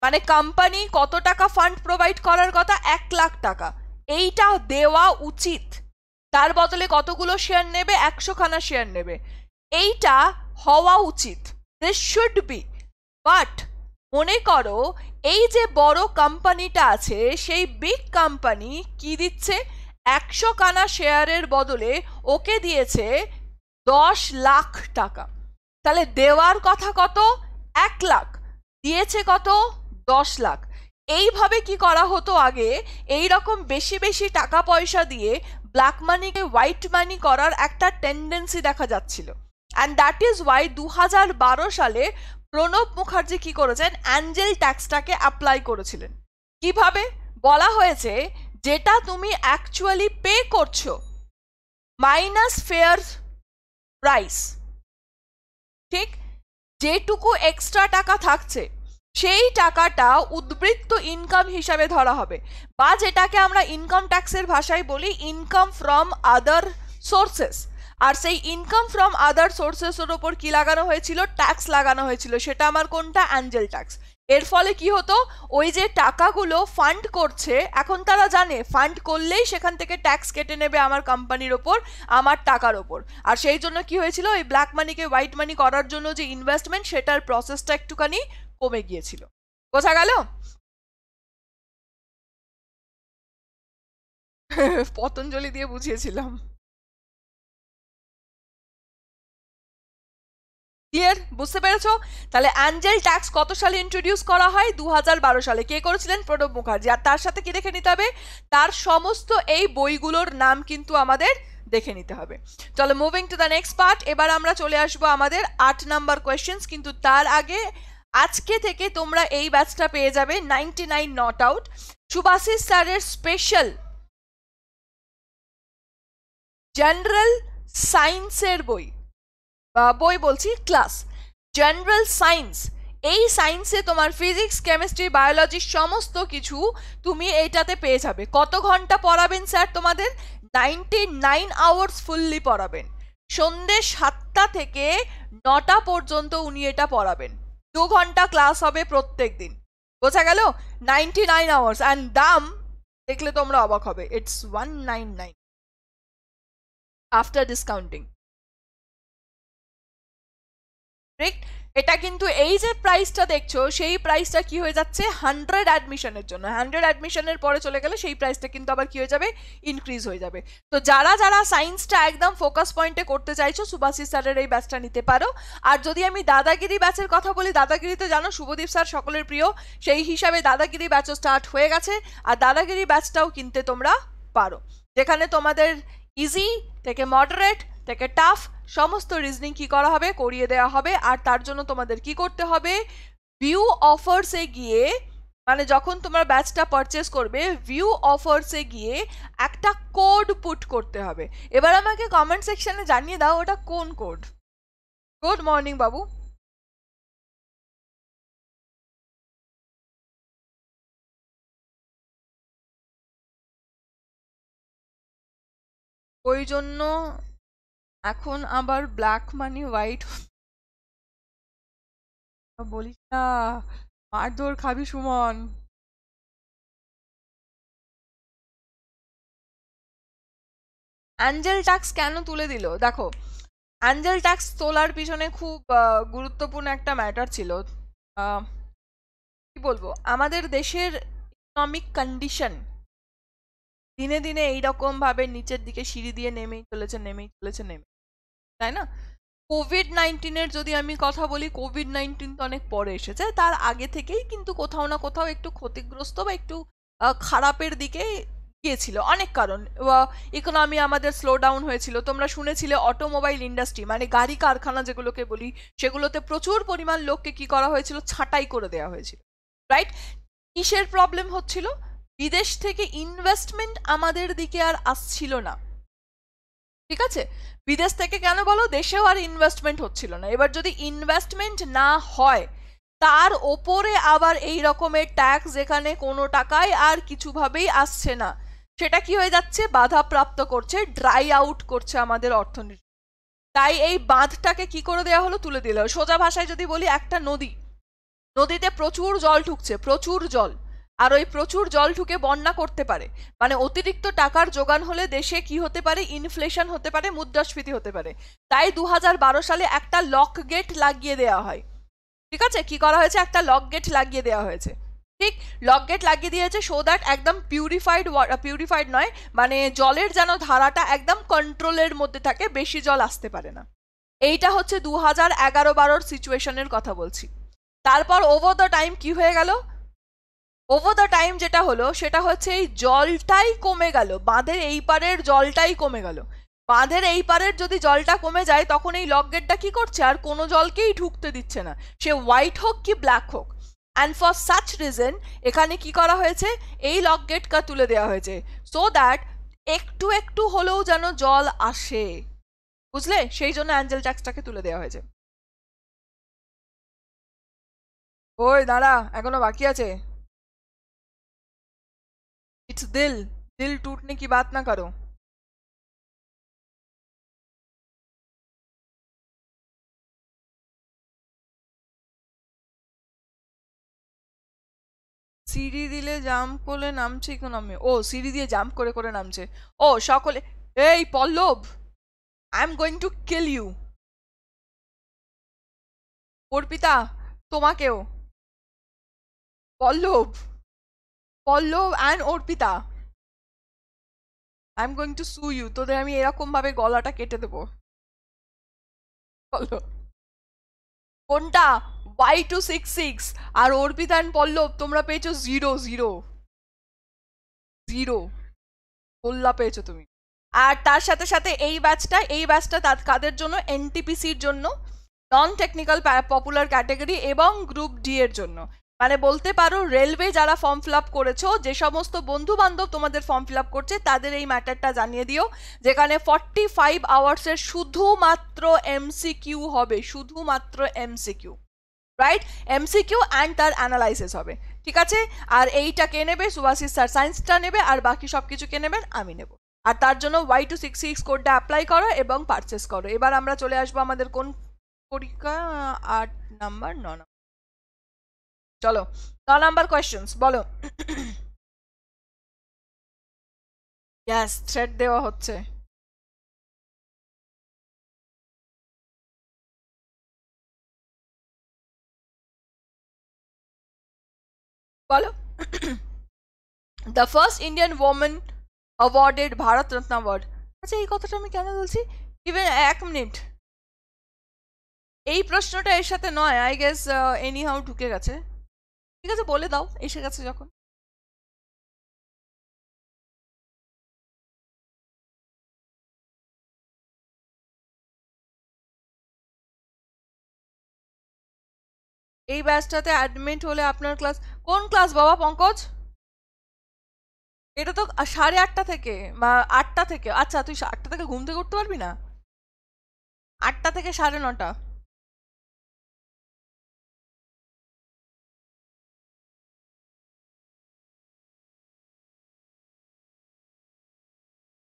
মানে কোম্পানি কত টাকা ফান্ড প্রোভাইড করার কথা এক লাখ টাকা এইটা দেওয়া উচিত তার বদলে কতগুলো শেয়ার নেবে একশোখানা শেয়ার নেবে এইটা হওয়া উচিত দিস শুড বি বাট মনে করো এই যে বড় কোম্পানিটা আছে সেই বিগ কোম্পানি কি দিচ্ছে একশো কানা শেয়ারের বদলে ওকে দিয়েছে দশ লাখ টাকা তাহলে দেওয়ার কথা কত এক লাখ দিয়েছে কত দশ লাখ এইভাবে কি করা হতো আগে এই রকম বেশি বেশি টাকা পয়সা দিয়ে ব্ল্যাক মানিকে হোয়াইট মানি করার একটা টেন্ডেন্সি দেখা যাচ্ছিল অ্যান্ড দ্যাট ইজ ওয়াই দু হাজার বারো সালে প্রণব মুখার্জি কি করেছেন অ্যাঞ্জেল ট্যাক্সটাকে অ্যাপ্লাই করেছিলেন কিভাবে বলা হয়েছে যেটা তুমি অ্যাকচুয়ালি পে করছো মাইনাস ফেয়ার প্রাইস ঠিক যেটুকু এক্সট্রা টাকা থাকছে সেই টাকাটা উদ্বৃত্ত ইনকাম হিসাবে ধরা হবে বা যেটাকে আমরা ইনকাম ট্যাক্সের ভাষায় বলি ইনকাম ফ্রম আদার সোর্সেস আর সেই ইনকাম ফ্রম আদার সোর্সেসের ওপর কী লাগানো হয়েছিল ট্যাক্স লাগানো হয়েছিল সেটা আমার কোনটা অ্যাঞ্জেল ট্যাক্স এর ফলে কি হতো ওই যে টাকাগুলো ফান্ড করছে এখন তারা জানে ফান্ড করলেই সেখান থেকে ট্যাক্স কেটে নেবে আমার কোম্পানির ওপর আমার টাকার ওপর আর সেই জন্য কি হয়েছিল ওই ব্ল্যাক মানিকে হোয়াইট মানি করার জন্য যে ইনভেস্টমেন্ট সেটার প্রসেসটা একটুখানি কমে গিয়েছিল বোঝা গেল
পতঞ্জলি দিয়ে বুঝিয়েছিলাম
ক্লিয়ার বুঝতে পেরেছ তাহলে অ্যাঞ্জেল ট্যাক্স কত সালে ইন্ট্রোডিউস করা হয় দু সালে কে করেছিলেন প্রণব মুখার্জি আর তার সাথে কি দেখে নিতে হবে তার সমস্ত এই বইগুলোর নাম কিন্তু আমাদের দেখে নিতে হবে চলো moving to the next part এবার আমরা চলে আসবো আমাদের আট নাম্বার কোয়েশ্চেন্স কিন্তু তার আগে আজকে থেকে তোমরা এই ব্যাচটা পেয়ে যাবে ninety nine not out Subhashis স্যারের স্পেশাল জেনারেল সায়েন্সের বই বই বলছি ক্লাস জেনারেল সায়েন্স এই সায়েন্সে তোমার ফিজিক্স কেমিস্ট্রি বায়োলজি সমস্ত কিছু তুমি এইটাতে পেয়ে যাবে কত ঘন্টা পড়াবেন স্যার তোমাদের নাইনটি নাইন আওয়ার্স ফুললি পড়াবেন সন্ধ্যে সাতটা থেকে নটা পর্যন্ত উনি এটা পড়াবেন দু ঘন্টা ক্লাস হবে প্রত্যেক দিন বোঝা গেল নাইনটি নাইন আওয়ার্স অ্যান্ড দাম দেখলে তোমরা অবাক হবে it's one nine nine after discounting correct এটা কিন্তু এই যে প্রাইসটা দেখছো সেই প্রাইসটা কি হয়ে যাচ্ছে হান্ড্রেড অ্যাডমিশনের জন্য হান্ড্রেড অ্যাডমিশনের পরে চলে গেলে সেই প্রাইসটা কিন্তু আবার কি হয়ে যাবে ইনক্রিজ হয়ে যাবে তো যারা যারা সায়েন্সটা একদম ফোকাস পয়েন্টে করতে চাইছো সুভাষিস স্যারের এই ব্যাচটা নিতে পারো আর যদি আমি দাদাগিরি ব্যাচের কথা বলি দাদাগিরিতে জানো শুভদীপ স্যার সকলের প্রিয় সেই হিসাবে দাদাগিরি ব্যাচও স্টার্ট হয়ে গেছে আর দাদাগিরি ব্যাচটাও কিনতে তোমরা পারো যেখানে তোমাদের ইজি থেকে মডারেট তাকে টাফ সমস্ত রিজনিং কি করা হবে করিয়ে দেওয়া হবে আর তার জন্য তোমাদের কি করতে হবে ভিউ অফার্সে গিয়ে মানে যখন তোমরা ব্যাচটা পারচেস করবে ভিউ অফার্সে গিয়ে একটা কোড পুট করতে হবে এবার আমাকে কমেন্ট সেকশানে জানিয়ে দাও ওটা কোন কোড গুড মর্নিং বাবু
ওই জন্য এখন আবার ব্ল্যাক মানে হোয়াইট বলিস না মারধর খাবি সুমন
অ্যাঞ্জেল ট্যাক্স কেন তুলে দিল দেখো অ্যাঞ্জেল ট্যাক্স তোলার পিছনে খুব গুরুত্বপূর্ণ একটা ম্যাটার ছিল কি বলবো আমাদের দেশের ইকোনমিক কন্ডিশন দিনে দিনে এইরকমভাবে নিচের দিকে সিঁড়ি দিয়ে নেমেই চলেছে নেমেই চলেছে নেমে তাই না কোভিড নাইন্টিনের যদি আমি কথা বলি কোভিড নাইন্টিন তো অনেক পরে এসেছে তার আগে থেকেই কিন্তু কোথাও না কোথাও একটু ক্ষতিগ্রস্ত বা একটু খারাপের দিকে গিয়েছিল অনেক কারণ ইকোনমি আমাদের স্লো ডাউন হয়েছিল তোমরা শুনেছিলে অটোমোবাইল ইন্ডাস্ট্রি মানে গাড়ি কারখানা যেগুলোকে বলি সেগুলোতে প্রচুর পরিমাণ লোককে কি করা হয়েছিল ছাঁটাই করে দেওয়া হয়েছিল রাইট কিসের প্রবলেম হচ্ছিল বিদেশ থেকে ইনভেস্টমেন্ট আমাদের দিকে আর আসছিল না ঠিক আছে বিদেশ থেকে কেন বলো দেশেও আর ইনভেস্টমেন্ট হচ্ছিল না এবার যদি ইনভেস্টমেন্ট না হয় তার ওপরে আবার এই রকমের ট্যাক্স যেখানে কোনো টাকায় আর কিছুভাবেই আসছে না সেটা কি হয়ে যাচ্ছে বাধা প্রাপ্ত করছে ড্রাই আউট করছে আমাদের অর্থনীতি তাই এই বাঁধটাকে কি করে দেওয়া হলো তুলে দিল সোজা ভাষায় যদি বলি একটা নদী নদীতে প্রচুর জল ঢুকছে প্রচুর জল আর ওই প্রচুর জল ঢুকে বন্যা করতে পারে মানে অতিরিক্ত টাকার যোগান হলে দেশে কি হতে পারে ইনফ্লেশন হতে পারে মুদ্রাস্ফীতি হতে পারে তাই দু সালে একটা লক গেট লাগিয়ে দেওয়া হয় ঠিক আছে কি করা হয়েছে একটা লক গেট লাগিয়ে দেওয়া হয়েছে ঠিক লক গেট লাগিয়ে দিয়েছে সো দ্যাট একদম পিউরিফাইড পিউরিফাইড নয় মানে জলের যেন ধারাটা একদম কন্ট্রোলের মধ্যে থাকে বেশি জল আসতে পারে না এইটা হচ্ছে দু হাজার এগারো বারোর সিচুয়েশনের কথা বলছি তারপর ওভার দ্য টাইম কি হয়ে গেল ওভার দ্য টাইম যেটা হলো সেটা হচ্ছে এই জলটাই কমে গেল বাঁধের এই পারের জলটাই কমে গেল বাঁধের এই পারের যদি জলটা কমে যায় তখন এই লক গেটটা কী করছে আর কোনো জলকেই ঢুকতে দিচ্ছে না সে হোয়াইট হোক কি ব্ল্যাক হোক অ্যান্ড ফর সাচ রিজন এখানে কি করা হয়েছে এই লক গেটটা তুলে দেওয়া হয়েছে সো দ্যাট একটু একটু হলেও যেন জল আসে বুঝলে
সেই জন্য অ্যাঞ্জেল ট্যাক্সটাকে তুলে দেওয়া হয়েছে ওই দাঁড়া এখনো বাকি আছে इट्स दिल दिल टूटने की बात ना करो
সিঁড়ি দিলে জাম্প করলে নামছে কেউ নামে ও সিঁড়ি দিয়ে জাম্প করে করে নামছে ও সকলে এই Pallab I am going to kill you Arpita তোমাকেও
Pallab Pallab and Arpita I am going to sue you তোদের আমি এরকম ভাবে গলাটা কেটে দেবো কোনটা ওয়াই টু সিক্স সিক্স
আর অর্পিতা অ্যান্ড পল্লব তোমরা পেয়েছো জিরো জিরো জিরো গোল্লা পেয়েছো তুমি আর তার সাথে সাথে এই ব্যাচটা এই ব্যাচটা তার কাদের জন্য এনটিপিসির জন্য নন টেকনিক্যাল পপুলার ক্যাটেগরি এবং গ্রুপ ডি এর জন্য মানে বলতে পারো রেলওয়ে যারা ফর্ম ফিল আপ করেছো যে সমস্ত বন্ধু বান্ধব তোমাদের ফর্ম ফিল আপ করছে তাদের এই ম্যাটারটা জানিয়ে দিও যেখানে ফর্টি ফাইভ আওয়ার্সের শুধুমাত্র এমসিকিউ হবে শুধুমাত্র এমসিকিউ রাইট এমসিকিউ অ্যান্ড তার অ্যানালাইসিস হবে ঠিক আছে আর এইটা কে নেবে সুভাষিস স্যার সায়েন্সটা নেবে আর বাকি সব কিছু কে নেবেন আমি নেব আর তার জন্য ওয়াই টু সিক্স সিক্স কোডটা অ্যাপ্লাই করো এবং পারচেস করো এবার আমরা চলে আসবো আমাদের কোন পরীক্ষা আট নাম্বার ন
চলো ন নাম্বার কোয়েশ্চেন্স বলো থ্রেড দেওয়া হচ্ছে
বলো the first Indian women awarded Bharat Ratna award আচ্ছা এই কথাটা আমি কেন বলছি ইভেন এক মিনিট এই প্রশ্নটা এর সাথে নয় আই গেস এনি হাউ ঢুকে গেছে
ঠিক আছে বলে দাও এসে গেছে যখন এই ব্যাচটাতে অ্যাডমিট
হলে আপনার ক্লাস কোন ক্লাস বাবা পঙ্কজ এটা তো সাড়ে আটটা থেকে বা আটটা থেকে আচ্ছা তুই আটটা থেকে ঘুম থেকে উঠতে পারবি না
আটটা থেকে সাড়ে নটা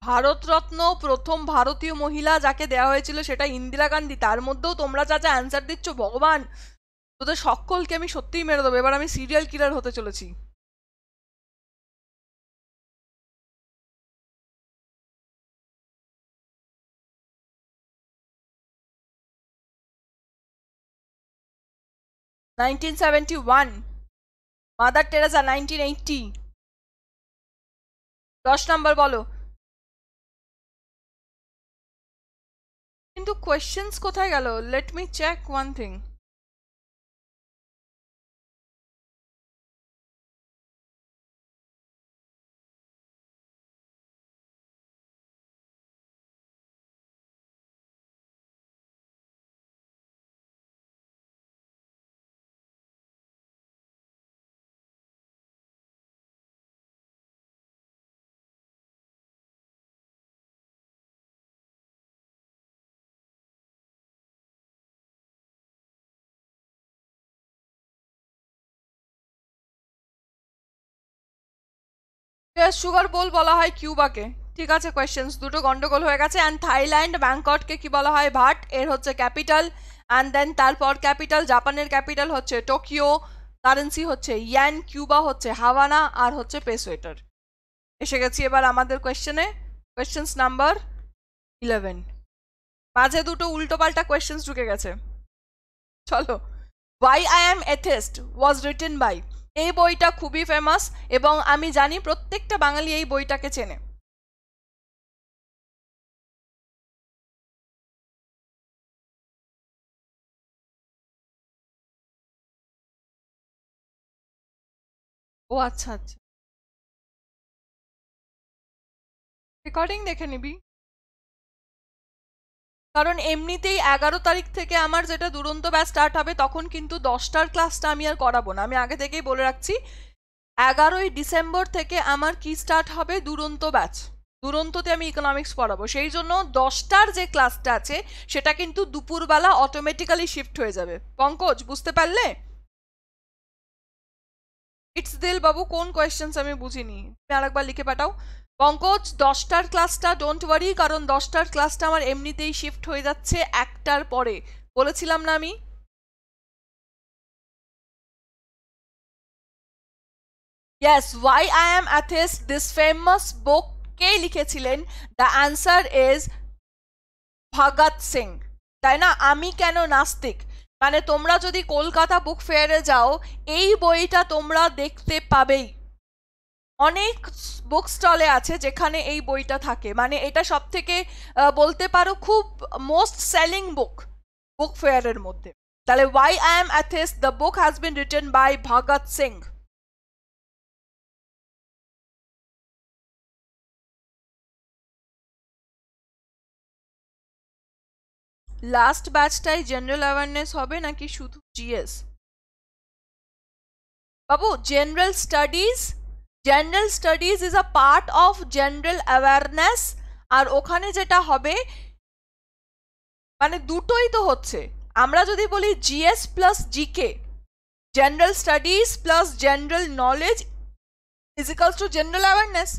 ভারতরত্ন প্রথম ভারতীয় মহিলা যাকে দেওয়া হয়েছিল সেটা ইন্দিরা গান্ধী তার মধ্যেও তোমরা যা যা অ্যান্সার দিচ্ছ ভগবান তোদের সকলকে আমি সত্যিই মেরে দেবো এবার আমি সিরিয়াল কিলার হতে চলেছি
nineteen seventy one mother Teresa nineteen eighty দশ নম্বর বলো কিন্তু কোয়েশ্চেন্স কোথায় গেল let me check one thing sugar bowl বলা
হয় কিউবাকে ঠিক আছে কোয়েশ্চেন্স দুটো গন্ডগোল হয়ে গেছে অ্যান্ড থাইল্যান্ড ব্যাংকটকে কি বলা হয় ভাট এর হচ্ছে ক্যাপিটাল অ্যান্ড দেন তারপর ক্যাপিটাল জাপানের ক্যাপিটাল হচ্ছে টোকিও কারেন্সি হচ্ছে ইয়ান কিউবা হচ্ছে হাওয়ানা আর হচ্ছে পেসোয়েটার এসে গেছি এবার আমাদের কোয়েশ্চেনে কোয়েশ্চেন্স নাম্বার ইলেভেন মাঝে দুটো উল্টোপাল্টা কোয়েশ্চেন্স ঢুকে গেছে চলো why I am atheist was written by এই বইটা খুবই ফেমাস এবং আমি জানি প্রত্যেকটা বাঙালি এই বইটাকে
চেনে ও আচ্ছা আচ্ছা
রেকর্ডিং দেখে নিবি কারণ এমনিতেই এগারো তারিখ থেকে আমার যেটা দুরন্ত ব্যাচ স্টার্ট হবে তখন কিন্তু দশটার ক্লাসটা আমি আর করাবো না আমি আগে থেকেই বলে রাখছি এগারোই ডিসেম্বর থেকে আমার কি স্টার্ট হবে দুরন্ত ব্যাচ দুরন্ততে আমি ইকোনমিক্স পড়াবো সেই জন্য দশটার যে ক্লাসটা আছে সেটা কিন্তু দুপুরবেলা অটোমেটিক্যালি শিফট হয়ে যাবে পঙ্কজ বুঝতে পারলে ইটস দিল বাবু কোন কোয়েশ্চেন্স আমি বুঝিনি তুমি আরেকবার লিখে পাঠাও পঙ্কজ দশটার ক্লাসটা ডোন্ট ওয়ারি কারণ দশটার ক্লাসটা আমার এমনিতেই শিফট হয়ে যাচ্ছে একটার পরে বলেছিলাম না আমি yes why I am atheist this famous book কে লিখেছিলেন the answer is Bhagat Singh তাই না আমি কেন নাস্তিক মানে তোমরা যদি কলকাতা বুক ফেয়ারে যাও এই বইটা তোমরা দেখতে পাবেই অনেক বুক স্টলে আছে যেখানে এই বইটা থাকে মানে এটা সব থেকে বলতে পারো খুব মোস্ট সেলিং বুক বুক ফেয়ারের মধ্যে তাহলে why I am atheist the book has been written by
Bhagat Singh
last ব্যাচটাই জেনারেল অ্যাওয়ারনেস হবে নাকি শুধু জিএস বাবু general studies general studies is a part of general awareness আর ওখানে যেটা হবে মানে দুটোই তো হচ্ছে আমরা যদি বলি GS plus GK general studies plus general knowledge physicals to general awareness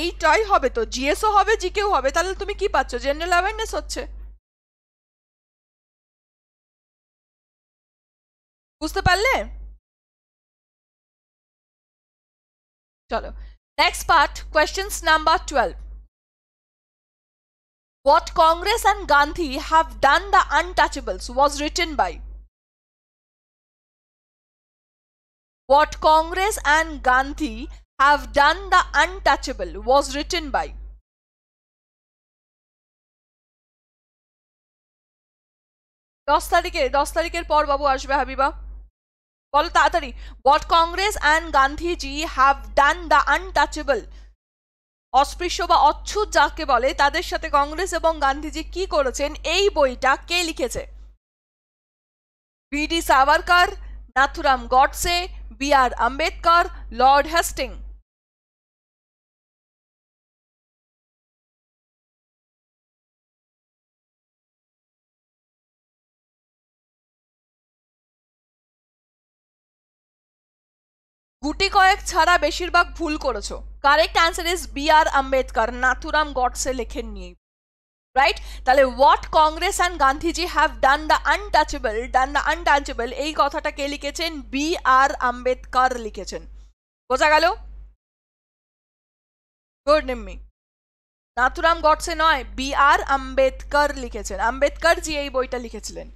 এইটাই হবে তো জিএসও হবে জিকেও হবে তাহলে তুমি কি পাচ্ছ জেনারেল অ্যাওয়ারনেস হচ্ছে
বুঝতে পারলে Next part. Questions number twelve. What Congress and Gandhi have done
the untouchables was written by What Congress and Gandhi have done the untouchable was written by দশ তারিখে দশ তারিখের পর বাবু আসবে হাবিবা বলো তাড়াতাড়ি what Congress and Gandhiji have done the untouchable অস্পৃশ্য বা অচ্ছুত যাকে বলে তাদের সাথে কংগ্রেস এবং গান্ধীজি কি করেছেন এই বইটা কে লিখেছে V D Savarkar Nathuram Godse B R Ambedkar lord Hasting গুটি কয়েক ছাড়া বেশিরভাগ ভুল করেছো correct answer is B R Ambedkar Nathuram Godse লেখেন নিয়ে রাইট তাহলে what Congress and Gandhiji have done the untouchable done the untouchable এই কথাটা কে লিখেছেন বি আর আম্বেদকর লিখেছেন বোঝা গেল গুড নিম্মি নাথুরাম গডসে নয় বি আর আম্বেদকর লিখেছেন আম্বেদকর জি এই বইটা লিখেছিলেন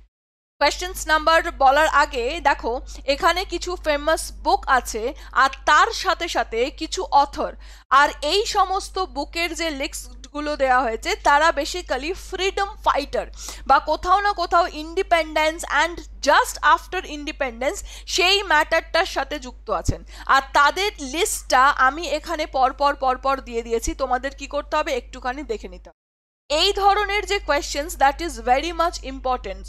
কোয়েশ্চেন্স নাম্বার বলার আগে দেখো এখানে কিছু ফেমাস বুক আছে আর তার সাথে সাথে কিছু অথর আর এই সমস্ত বুকের যে লিক্স দেওয়া হয়েছে তারা বেসিক্যালি ফ্রিডম ফাইটার বা কোথাও না কোথাও independence and just after independence সেই ম্যাটারটার সাথে যুক্ত আছেন আর তাদের লিস্টটা আমি এখানে পরপর পরপর দিয়ে দিয়েছি তোমাদের কি করতে হবে একটুখানি দেখে নিতে এই ধরনের যে questions that is very much importance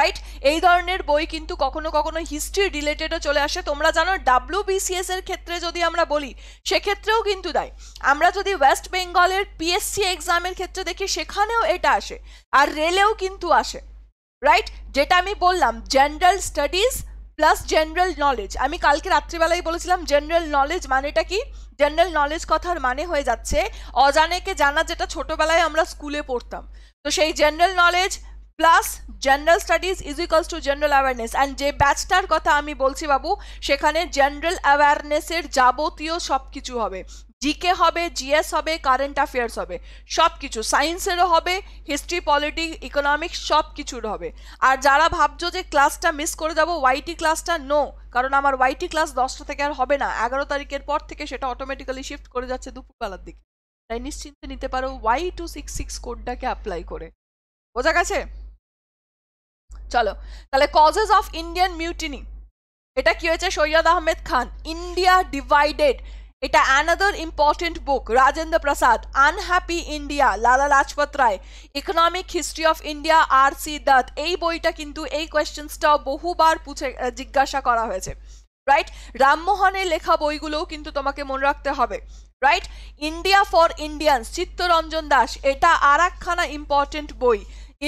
right এই ধরনের বই কিন্তু কখনো কখনো হিস্ট্রি রিলেটেডও চলে আসে তোমরা জানো ডাব্লিউ বিসিএস এর ক্ষেত্রে যদি আমরা বলি সেক্ষেত্রেও কিন্তু দেয় আমরা যদি ওয়েস্ট বেঙ্গলের পিএসসি এক্সামের ক্ষেত্রে দেখি সেখানেও এটা আসে আর রেলেও কিন্তু আসে রাইট যেটা আমি বললাম general studies plus general knowledge আমি কালকে রাত্রিবেলায় বলেছিলাম জেনারেল নলেজ মানেটা কি জেনারেল নলেজ কথার মানে হয়ে যাচ্ছে অজানেকে জানা যেটা ছোটোবেলায় আমরা স্কুলে পড়তাম তো সেই general knowledge plus general studies is equals to general awareness and যে ব্যাচটার কথা আমি বলছি বাবু সেখানে জেনারেল অ্যাওয়ারনেসের যাবতীয় সব কিছু হবে জিকে হবে জিএস হবে কারেন্ট অ্যাফেয়ার্স হবে সব কিছু সায়েন্সেরও হবে হিস্ট্রি পলিটি ইকোনমিক্স সব কিছুর হবে আর যারা ভাবছো যে ক্লাসটা মিস করে যাবো ওয়াইটি ক্লাসটা নো কারণ আমার ওয়াইটি ক্লাস দশটা থেকে আর হবে না এগারো তারিখের পর থেকে সেটা অটোমেটিক্যালি শিফট করে যাচ্ছে দুপুরবেলার দিকে তাই নিশ্চিন্তে নিতে পারো ওয়াই টু সিক্স সিক্স কোডটাকে অ্যাপ্লাই করে বোঝা গেছে চলো তাহলে কজেস অফ ইন্ডিয়ান মিউটিনি এটা কি হয়েছে সৈয়দ আহমেদ খান ইন্ডিয়া ডিভাইডেড এটা another important book Rajendra Prasad unhappy India Lala Lajpat Rai economic history of India R C Dutt এই বইটা কিন্তু এই কোয়েশ্চেন্সটাও বহুবার পুছে জিজ্ঞাসা করা হয়েছে রাইট রামমোহনের লেখা বইগুলোও কিন্তু তোমাকে মনে রাখতে হবে right India for Indian Chittaranjan Das এটা আর একখানা ইম্পর্টেন্ট বই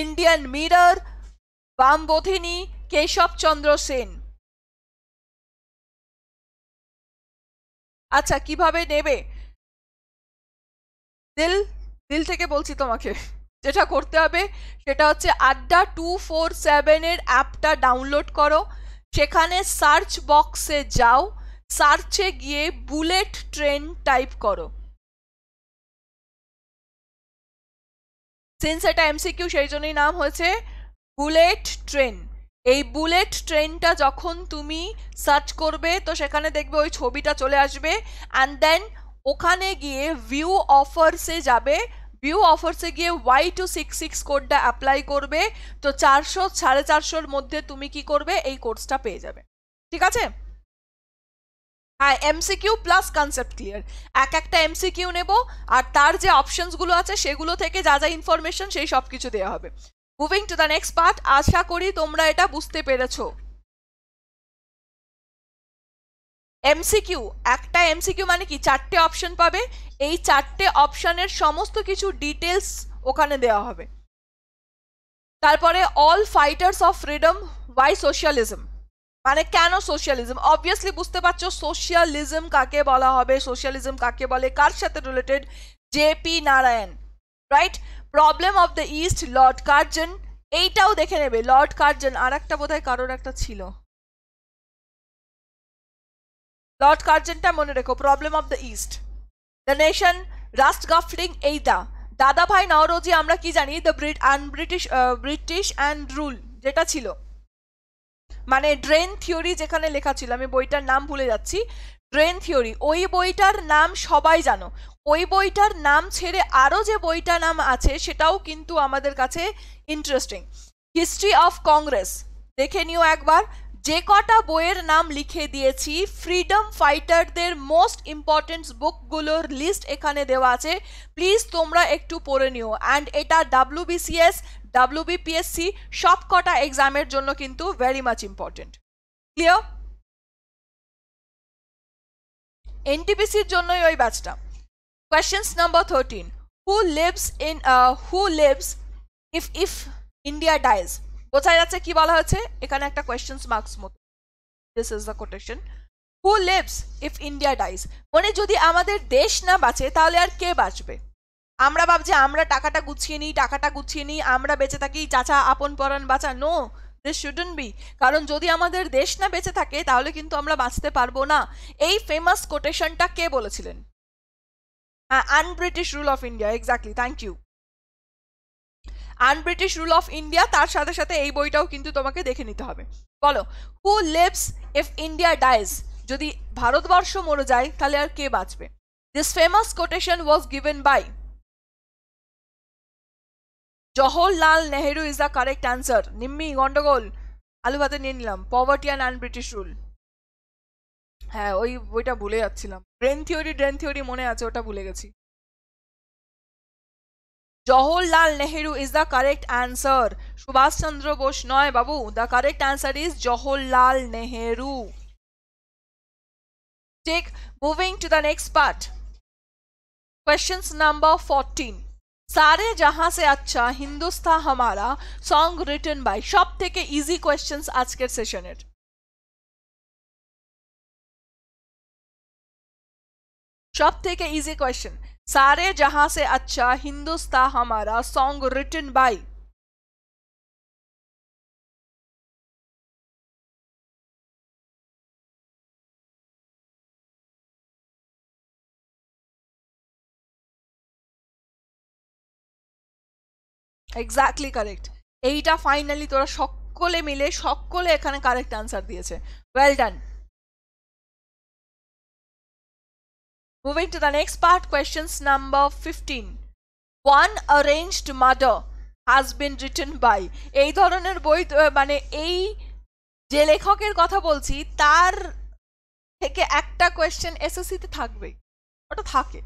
ইন্ডিয়ান মিরর বামবোধিনী কেশবচন্দ্র সেন
আচ্ছা কিভাবে নেবে
দিল দিল থেকে বলছি তোমাকে যেটা করতে হবে সেটা হচ্ছে আড্ডা টু ফোর সেভেনের অ্যাপটা ডাউনলোড করো সেখানে সার্চ বক্সে যাও সার্চে গিয়ে বুলেট ট্রেন টাইপ করো সিন্স এটা এমসিকিউ সেই জন্যই নাম হয়েছে বুলেট ট্রেন এই বুলেট ট্রেনটা যখন তুমি সার্চ করবে তো সেখানে দেখবে ওই ছবিটা চলে আসবে অ্যান্ড দেন ওখানে গিয়ে ভিউ অফার্সে যাবে ভিউ অফার্সে গিয়ে ওয়াই টু সিক্স সিক্স কোডটা অ্যাপ্লাই করবে তো চারশো সাড়ে চারশোর মধ্যে তুমি কি করবে এই কোর্সটা পেয়ে যাবে ঠিক আছে হ্যাঁ এমসিকিউ প্লাস কনসেপ্ট ক্লিয়ার এক একটা এমসিকিউ নেব আর তার যে অপশনসগুলো আছে সেগুলো থেকে যা যা ইনফরমেশন সেই সব কিছু দেওয়া হবে moving to the next part আশা করি তোমরা এটা বুঝতে পেরেছো এমসিকিউ একটা এমসিকিউ মানে কি চারটে অপশন পাবে এই চারটে অপশনের সমস্ত কিছু ডিটেলস ওখানে দেওয়া হবে তারপরে all fighters of freedom why socialism মানে কেন সোশ্যালিজম অবভিয়াসলি বুঝতে পারছো সোশ্যালিজম কাকে বলা হবে সোশ্যালিজম কাকে বলে কার সাথে related J P Narayan right problem of the east lord Curzon এইটাও দেখে নেবে লর্ড কার্জন আর একটা বোধ হয় কারোর একটা ছিল লর্ড কার্জনটা মনে রেখো problem of the east the nation রাস্ট গাফলিং এই দা দাদা ভাই নওরোজি আমরা কি জানি the Brit and British British and rule যেটা ছিল মানে ড্রেন থিওরি যেখানে লেখা ছিল আমি বইটার নাম ভুলে যাচ্ছি ড্রেন থিওরি ওই বইটার নাম সবাই জানো ওই বইটার নাম ছেড়ে আরও যে বইটা নাম আছে সেটাও কিন্তু আমাদের কাছে ইন্টারেস্টিং হিস্ট্রি অফ কংগ্রেস দেখে নিও একবার যে কটা বইয়ের নাম লিখে দিয়েছি ফ্রিডম ফাইটারদের মোস্ট ইম্পর্টেন্ট বুকগুলোর লিস্ট এখানে দেওয়া আছে প্লিজ তোমরা একটু পড়ে নিও অ্যান্ড এটা ডাব্লুবিসিএস ডাব্লুবিপিএসসি সব কটা এক্সামের জন্য কিন্তু ভেরি মাচ ইম্পর্টেন্ট ক্লিয়ার এনটিপিসির জন্যই ওই ব্যাচটা Questions number 13. Who lives in uh, who lives if if India dies? বোঝা যাচ্ছে কি বলা হচ্ছে এখানে একটা কোয়েশ্চেন্স মার্কস মতো this is the quotation who lives if India dies মানে যদি আমাদের দেশ না বাঁচে তাহলে আর কে বাঁচবে আমরা ভাবছি আমরা টাকাটা গুছিয়ে নিই টাকাটা গুছিয়ে নিই আমরা বেঁচে থাকি চাচা আপন পরাণ বাঁচা নো দিস শুডন বি কারণ যদি আমাদের দেশ না বেঁচে থাকে তাহলে কিন্তু আমরা বাঁচতে পারবো না এই ফেমাস কোটেশনটা কে বলেছিলেন uh, and British rule of India exactly thank you and British rule of India তার সাথে সাথে এই বইটাও কিন্তু তোমাকে দেখে নিতে হবে বলো who lives if India dies যদি ভারতবর্ষ মরে যায় তাহলে আর কে বাঁচবে this famous quotation was given by Jawaharlal Nehru is the correct answer Nimmi গন্ডগোল আলু ভাতে নিয়ে নিলাম পভার্টি অ্যান্ড আনব্রিটিশ রুল হ্যাঁ ওই ওইটা ভুলে যাচ্ছিলাম ব্রেন থিওরি ড্রেন থিওরি মনে আছে ওটা ভুলে গেছি Jawaharlal Nehru is the correct answer Subhashchandra Bose নয় বাবু the correct answer is Jawaharlal Nehru ঠিক moving to the next part questions number fourteen সারে जहां সে আচ্ছা হিন্দুস্থা হামারা সং রিটার্ন বাই সব থেকে ইজি কোয়েশ্চেন্স আজকের সেশনের
সব থেকে ইজি কোয়েশ্চেন সারে জাহাঁ সে আচ্ছা হিন্দুস্তা হামারা song written by exactly correct এইটা
ফাইনালি তোরা সকলে মিলে সকলে এখানে কারেক্ট আনসার দিয়েছে well done Moving to the next part, questions number 15. One arranged murder has been written by এই ধরনের বই মানে এই যে লেখকের কথা বলছি তার থেকে একটা কোয়েশ্চেন এসএসসিতে থাকবে ওটা থাকে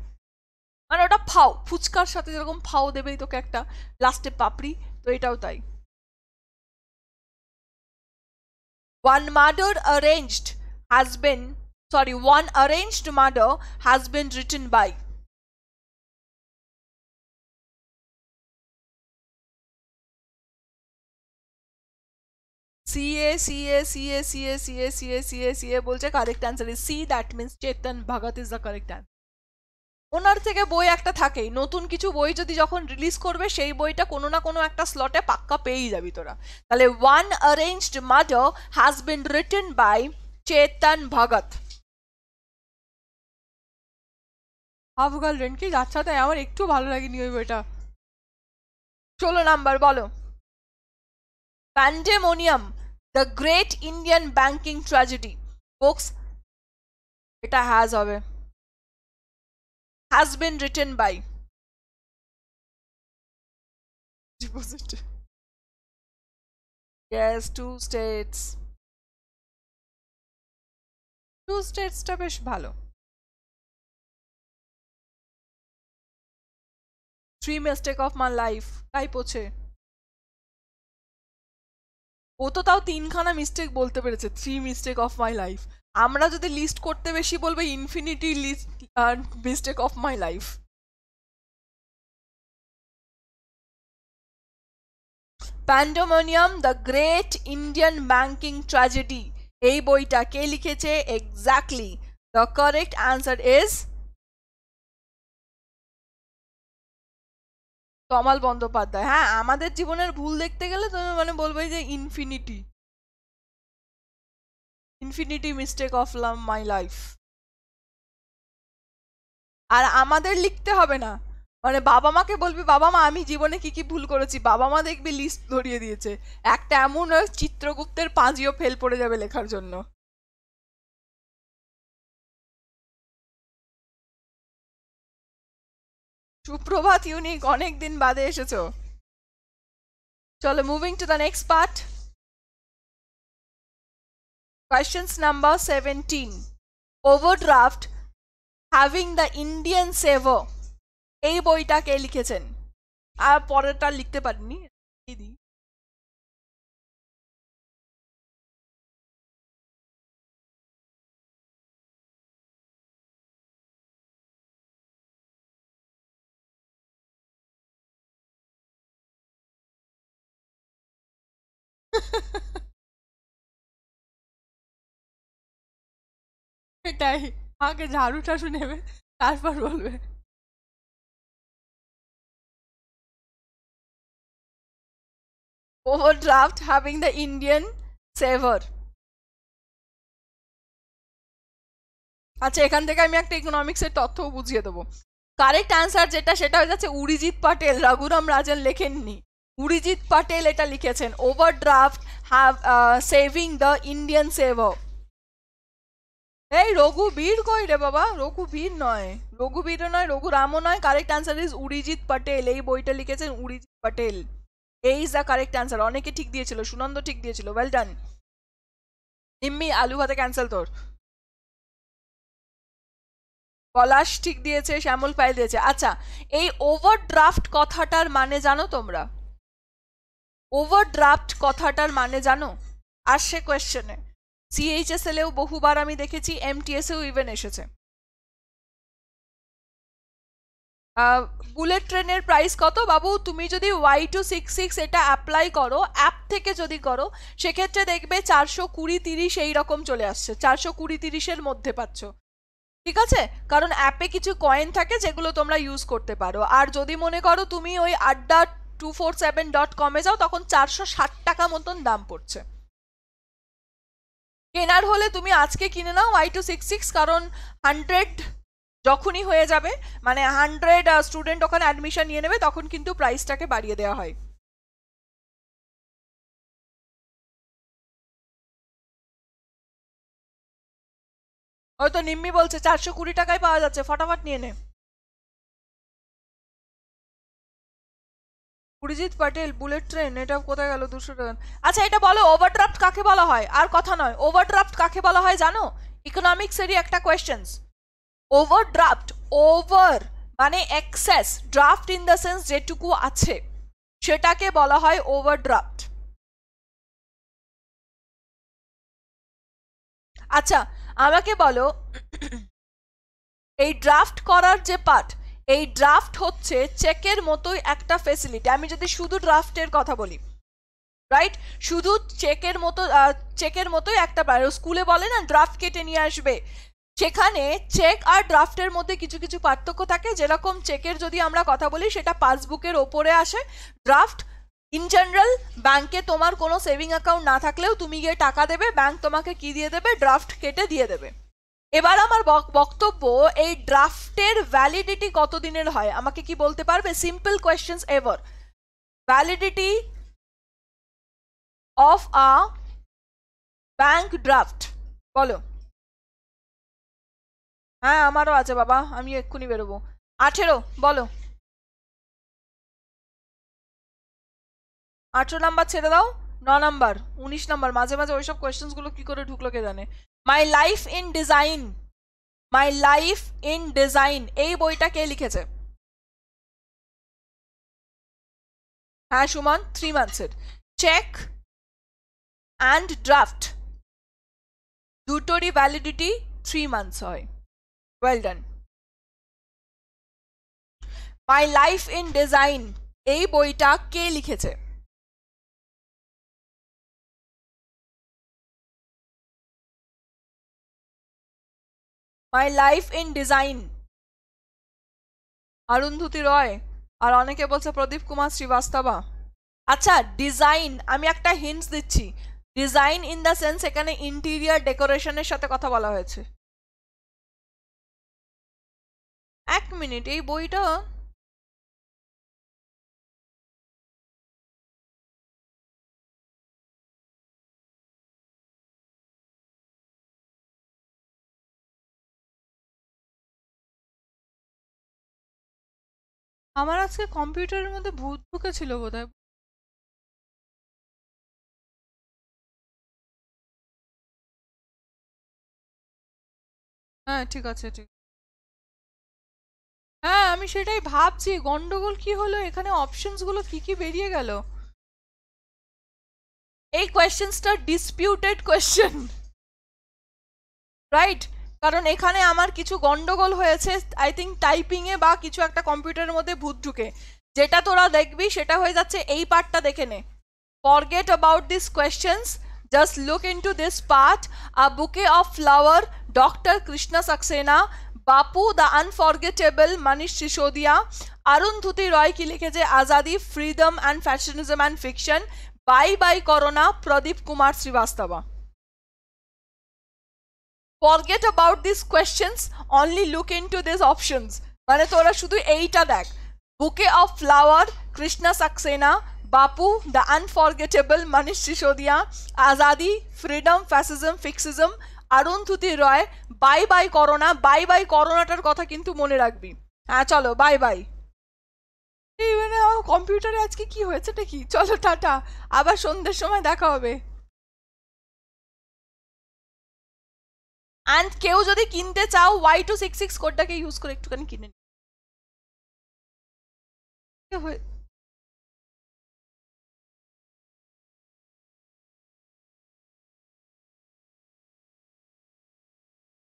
মানে ওটা ফাও ফুচকার সাথে যেরকম ফাও দেবেই তোকে একটা লাস্টে পাপড়ি তো এটাও তাই one murder arranged has
sorry one arranged murder has been written by
CA CA CA CA CA CA CA CA বলছে correct answer is C that means Chetan Bhagat is the correct answer ওনার থেকে বই একটা থাকেই নতুন কিছু বই যদি যখন রিলিজ করবে সেই বইটা কোনো না কোনো একটা স্লটে পাক্কা পেয়েই যাবি তোরা তাহলে one arranged murder has been written by Chetan Bhagat half girlfriend কি যাচ্ছা তাই আমার একটু ভালো লাগেনি ওই বইটা ষোলো নাম্বার বলো pandemonium the great Indian banking tragedy books এটা হ্যাজ হবে has been written by
deposit Yes, two states two স্টেটসটা বেশ ভালো three mistake of my life তাই পোছে
ও তো তাও তিনখানা মিস্টেক বলতে পেরেছে three mistake of my life আমরা যদি লিস্ট করতে বেশি বলবো infinity list mistake of my life
pandemonium
the great Indian banking tragedy এই বইটা কে লিখেছে exactly the correct answer is
Tamal Bandyopadhyay হ্যাঁ আমাদের জীবনের ভুল দেখতে গেলে তুমি মানে বলবে যে infinity infinity mistake of
love my life আর আমাদের লিখতে হবে না মানে বাবা মাকে বলবি বাবা মা আমি জীবনে কি কি ভুল করেছি বাবা মা দেখবি লিস্ট ধরিয়ে দিয়েছে একটা এমন চিত্রগুপ্তের পাঁজিও ফেল পড়ে যাবে লেখার জন্য
সুপ্রভাত ইউনিক অনেক দিন বাদে এসেছো চলো moving to the next part questions number seventeen
overdraft having the Indian save এই বইটা কে লিখেছেন আর পরেরটা লিখতে পারিনি
সেটাই আমাকে ঝাড়ু টাড়ু নেবে তারপর বলবে overdraft having the Indian saver
আচ্ছা এখান থেকে আমি একটা ইকোনমিক্সের তথ্য বুঝিয়ে দেবো কারেক্ট আনসার যেটা সেটা হয়ে যাচ্ছে উড়িজিৎ পাটেল রঘুরাম রাজন লেখেননি উড়িজিৎ পাটেল এটা লিখেছেন overdraft have saving the Indian saver এই রঘুবীর কই রে বাবা রঘুবীর নয় রঘুবীরও নয় রঘু রামও নয় correct answer is Urjit Patel এই বইটা লিখেছেন উড়িজিৎ পটেল এই ইজ দ্য কারেক্ট অ্যান্সার অনেকে ঠিক দিয়েছিল সুনন্দ ঠিক দিয়েছিল ওয়েল ডান নিম্মি আলু ভাতে ক্যান্সেল তোর পলাশ ঠিক দিয়েছে শ্যামল ফাইল দিয়েছে আচ্ছা এই ওভার কথাটার মানে জানো তোমরা ওভার কথাটার মানে জানো আসছে কোয়েশ্চেনে সিএইচএসএলেও বহুবার আমি দেখেছি এমটিএসেও ইভেন এসেছে বুলেট ট্রেনের প্রাইস কত বাবু তুমি যদি ওয়াই টু সিক্স সিক্স এটা অ্যাপ্লাই করো অ্যাপ থেকে যদি করো সেক্ষেত্রে দেখবে চারশো কুড়ি তিরিশ এই রকম চলে আসছে চারশো কুড়ি তিরিশের মধ্যে পাচ্ছ ঠিক আছে কারণ অ্যাপে কিছু কয়েন থাকে যেগুলো তোমরা ইউজ করতে পারো আর যদি মনে করো তুমি ওই আড্ডা টু ফোর সেভেন ডট কমে যাও তখন চারশো ষাট টাকা মতন দাম পড়ছে কেনার হলে তুমি আজকে কিনে নাও ওয়াই টু সিক্স সিক্স কারণ হান্ড্রেড যখনই হয়ে যাবে মানে হান্ড্রেড স্টুডেন্ট ওখানে অ্যাডমিশন নিয়ে নেবে তখন কিন্তু প্রাইসটাকে বাড়িয়ে দেওয়া হয়
হয়তো নিম্মি বলছে চারশো কুড়ি টাকায় পাওয়া যাচ্ছে ফটাফট নিয়ে নে
অরিজিৎ প্যাটেল বুলেট ট্রেন এটা কোথায় গেল দুশো টাকা আচ্ছা এটা বলো ওভারড্রাফট কাকে বলা হয় আর কথা নয় ওভারড্রাফট কাকে বলা হয় জানো ইকোনমিক্সেরই একটা কোয়েশ্চেন্স ওভারড্রাফট ওভার মানে excess draft in the sense যেটুকু আছে সেটাকে বলা হয় ওভারড্রাফট
আচ্ছা আমাকে
বলো এই ড্রাফট করার যে পার্ট এই ড্রাফট হচ্ছে চেকের মতোই একটা ফেসিলিটি আমি যদি শুধু ড্রাফটের কথা বলি রাইট শুধু চেকের মতো চেকের মতোই একটা স্কুলে বলে না ড্রাফট কেটে নিয়ে আসবে সেখানে চেক আর ড্রাফটের মধ্যে কিছু কিছু পার্থক্য থাকে যেরকম চেকের যদি আমরা কথা বলি সেটা পাসবুকের ওপরে আসে ড্রাফট ইন জেনারেল ব্যাংকে তোমার কোনো সেভিং অ্যাকাউন্ট না থাকলেও তুমি গিয়ে টাকা দেবে ব্যাংক তোমাকে কি দিয়ে দেবে ড্রাফট কেটে দিয়ে দেবে এবার আমার বক্তব্য এই ড্রাফটের ভ্যালিডিটি কতদিনের হয় আমাকে কি বলতে পারবে simple questions ever validity
of a bank draft বলো হ্যাঁ আমারও আছে বাবা আমি এক্ষুনি বেরোবো আঠেরো বলো আঠেরো নাম্বার ছেড়ে দাও
ন নাম্বার উনিশ নাম্বার মাঝে মাঝে ওইসব কোয়েশ্চেন্সগুলো কী করে ঢুকলো কে জানে my life in design my life in design এই বইটা কে লিখেছে
হ্যাঁ সুমন থ্রি মান্থসের চেক অ্যান্ড ড্রাফট দুটোরই ভ্যালিডিটি থ্রি মান্থস হয় well done my life in design এই বইটা কে লিখেছে
my life in design Arundhati Roy আর অনেকে বলছে প্রদীপ কুমার শ্রীবাস্তবা আচ্ছা ডিজাইন আমি একটা হিন্টস দিচ্ছি ডিজাইন ইন দ্য সেন্স এখানে ইন্টিরিয়ার ডেকোরেশনের সাথে কথা বলা হয়েছে এক মিনিট এই বইটা
আমার আজকে কম্পিউটারের মধ্যে ভূত ঢুকেছিল বোধহয় হ্যাঁ ঠিক আছে ঠিক হ্যাঁ আমি সেটাই ভাবছি গন্ডগোল কি হলো এখানে অপশনসগুলো কি কি বেরিয়ে গেল
এই কোয়েশ্চেন্সটা ডিসপিউটেড কোয়েশ্চেন রাইট কারণ এখানে আমার কিছু গন্ডগোল হয়েছে আই থিঙ্ক টাইপিংয়ে বা কিছু একটা কম্পিউটারের মধ্যে ভূত ঢুকে যেটা তোরা দেখবি সেটা হয়ে যাচ্ছে এই পার্টটা দেখে নে forget about this questions just look into this part a bouquet of flower doctor Krishna Saxena Bapu the unforgettable Manish Sisodia Arundhati Roy কি লিখেছে Azadi freedom and fascism and fiction bye bye corona Pradeep Kumar Srivastava forget about this questions only look into this options মানে তোরা শুধু এইটা দেখ বুকে of flower Krishna Saxena Bapu the unforgettable Manish Sisodia Azadi freedom fascism ফিক্সিজম Arundhati Roy bye bye corona bye bye করোনাটার কথা কিন্তু মনে রাখবি হ্যাঁ চলো বাই বাই কম্পিউটারে আজকে কি হয়েছে এটা কি চলো টাটা আবার সন্ধ্যের
সময় দেখা হবে অ্যান্ড কেউ যদি কিনতে চাও ওয়াই টু সিক্স সিক্স কোডটাকে ইউজ করে একটুখানি কিনে নিন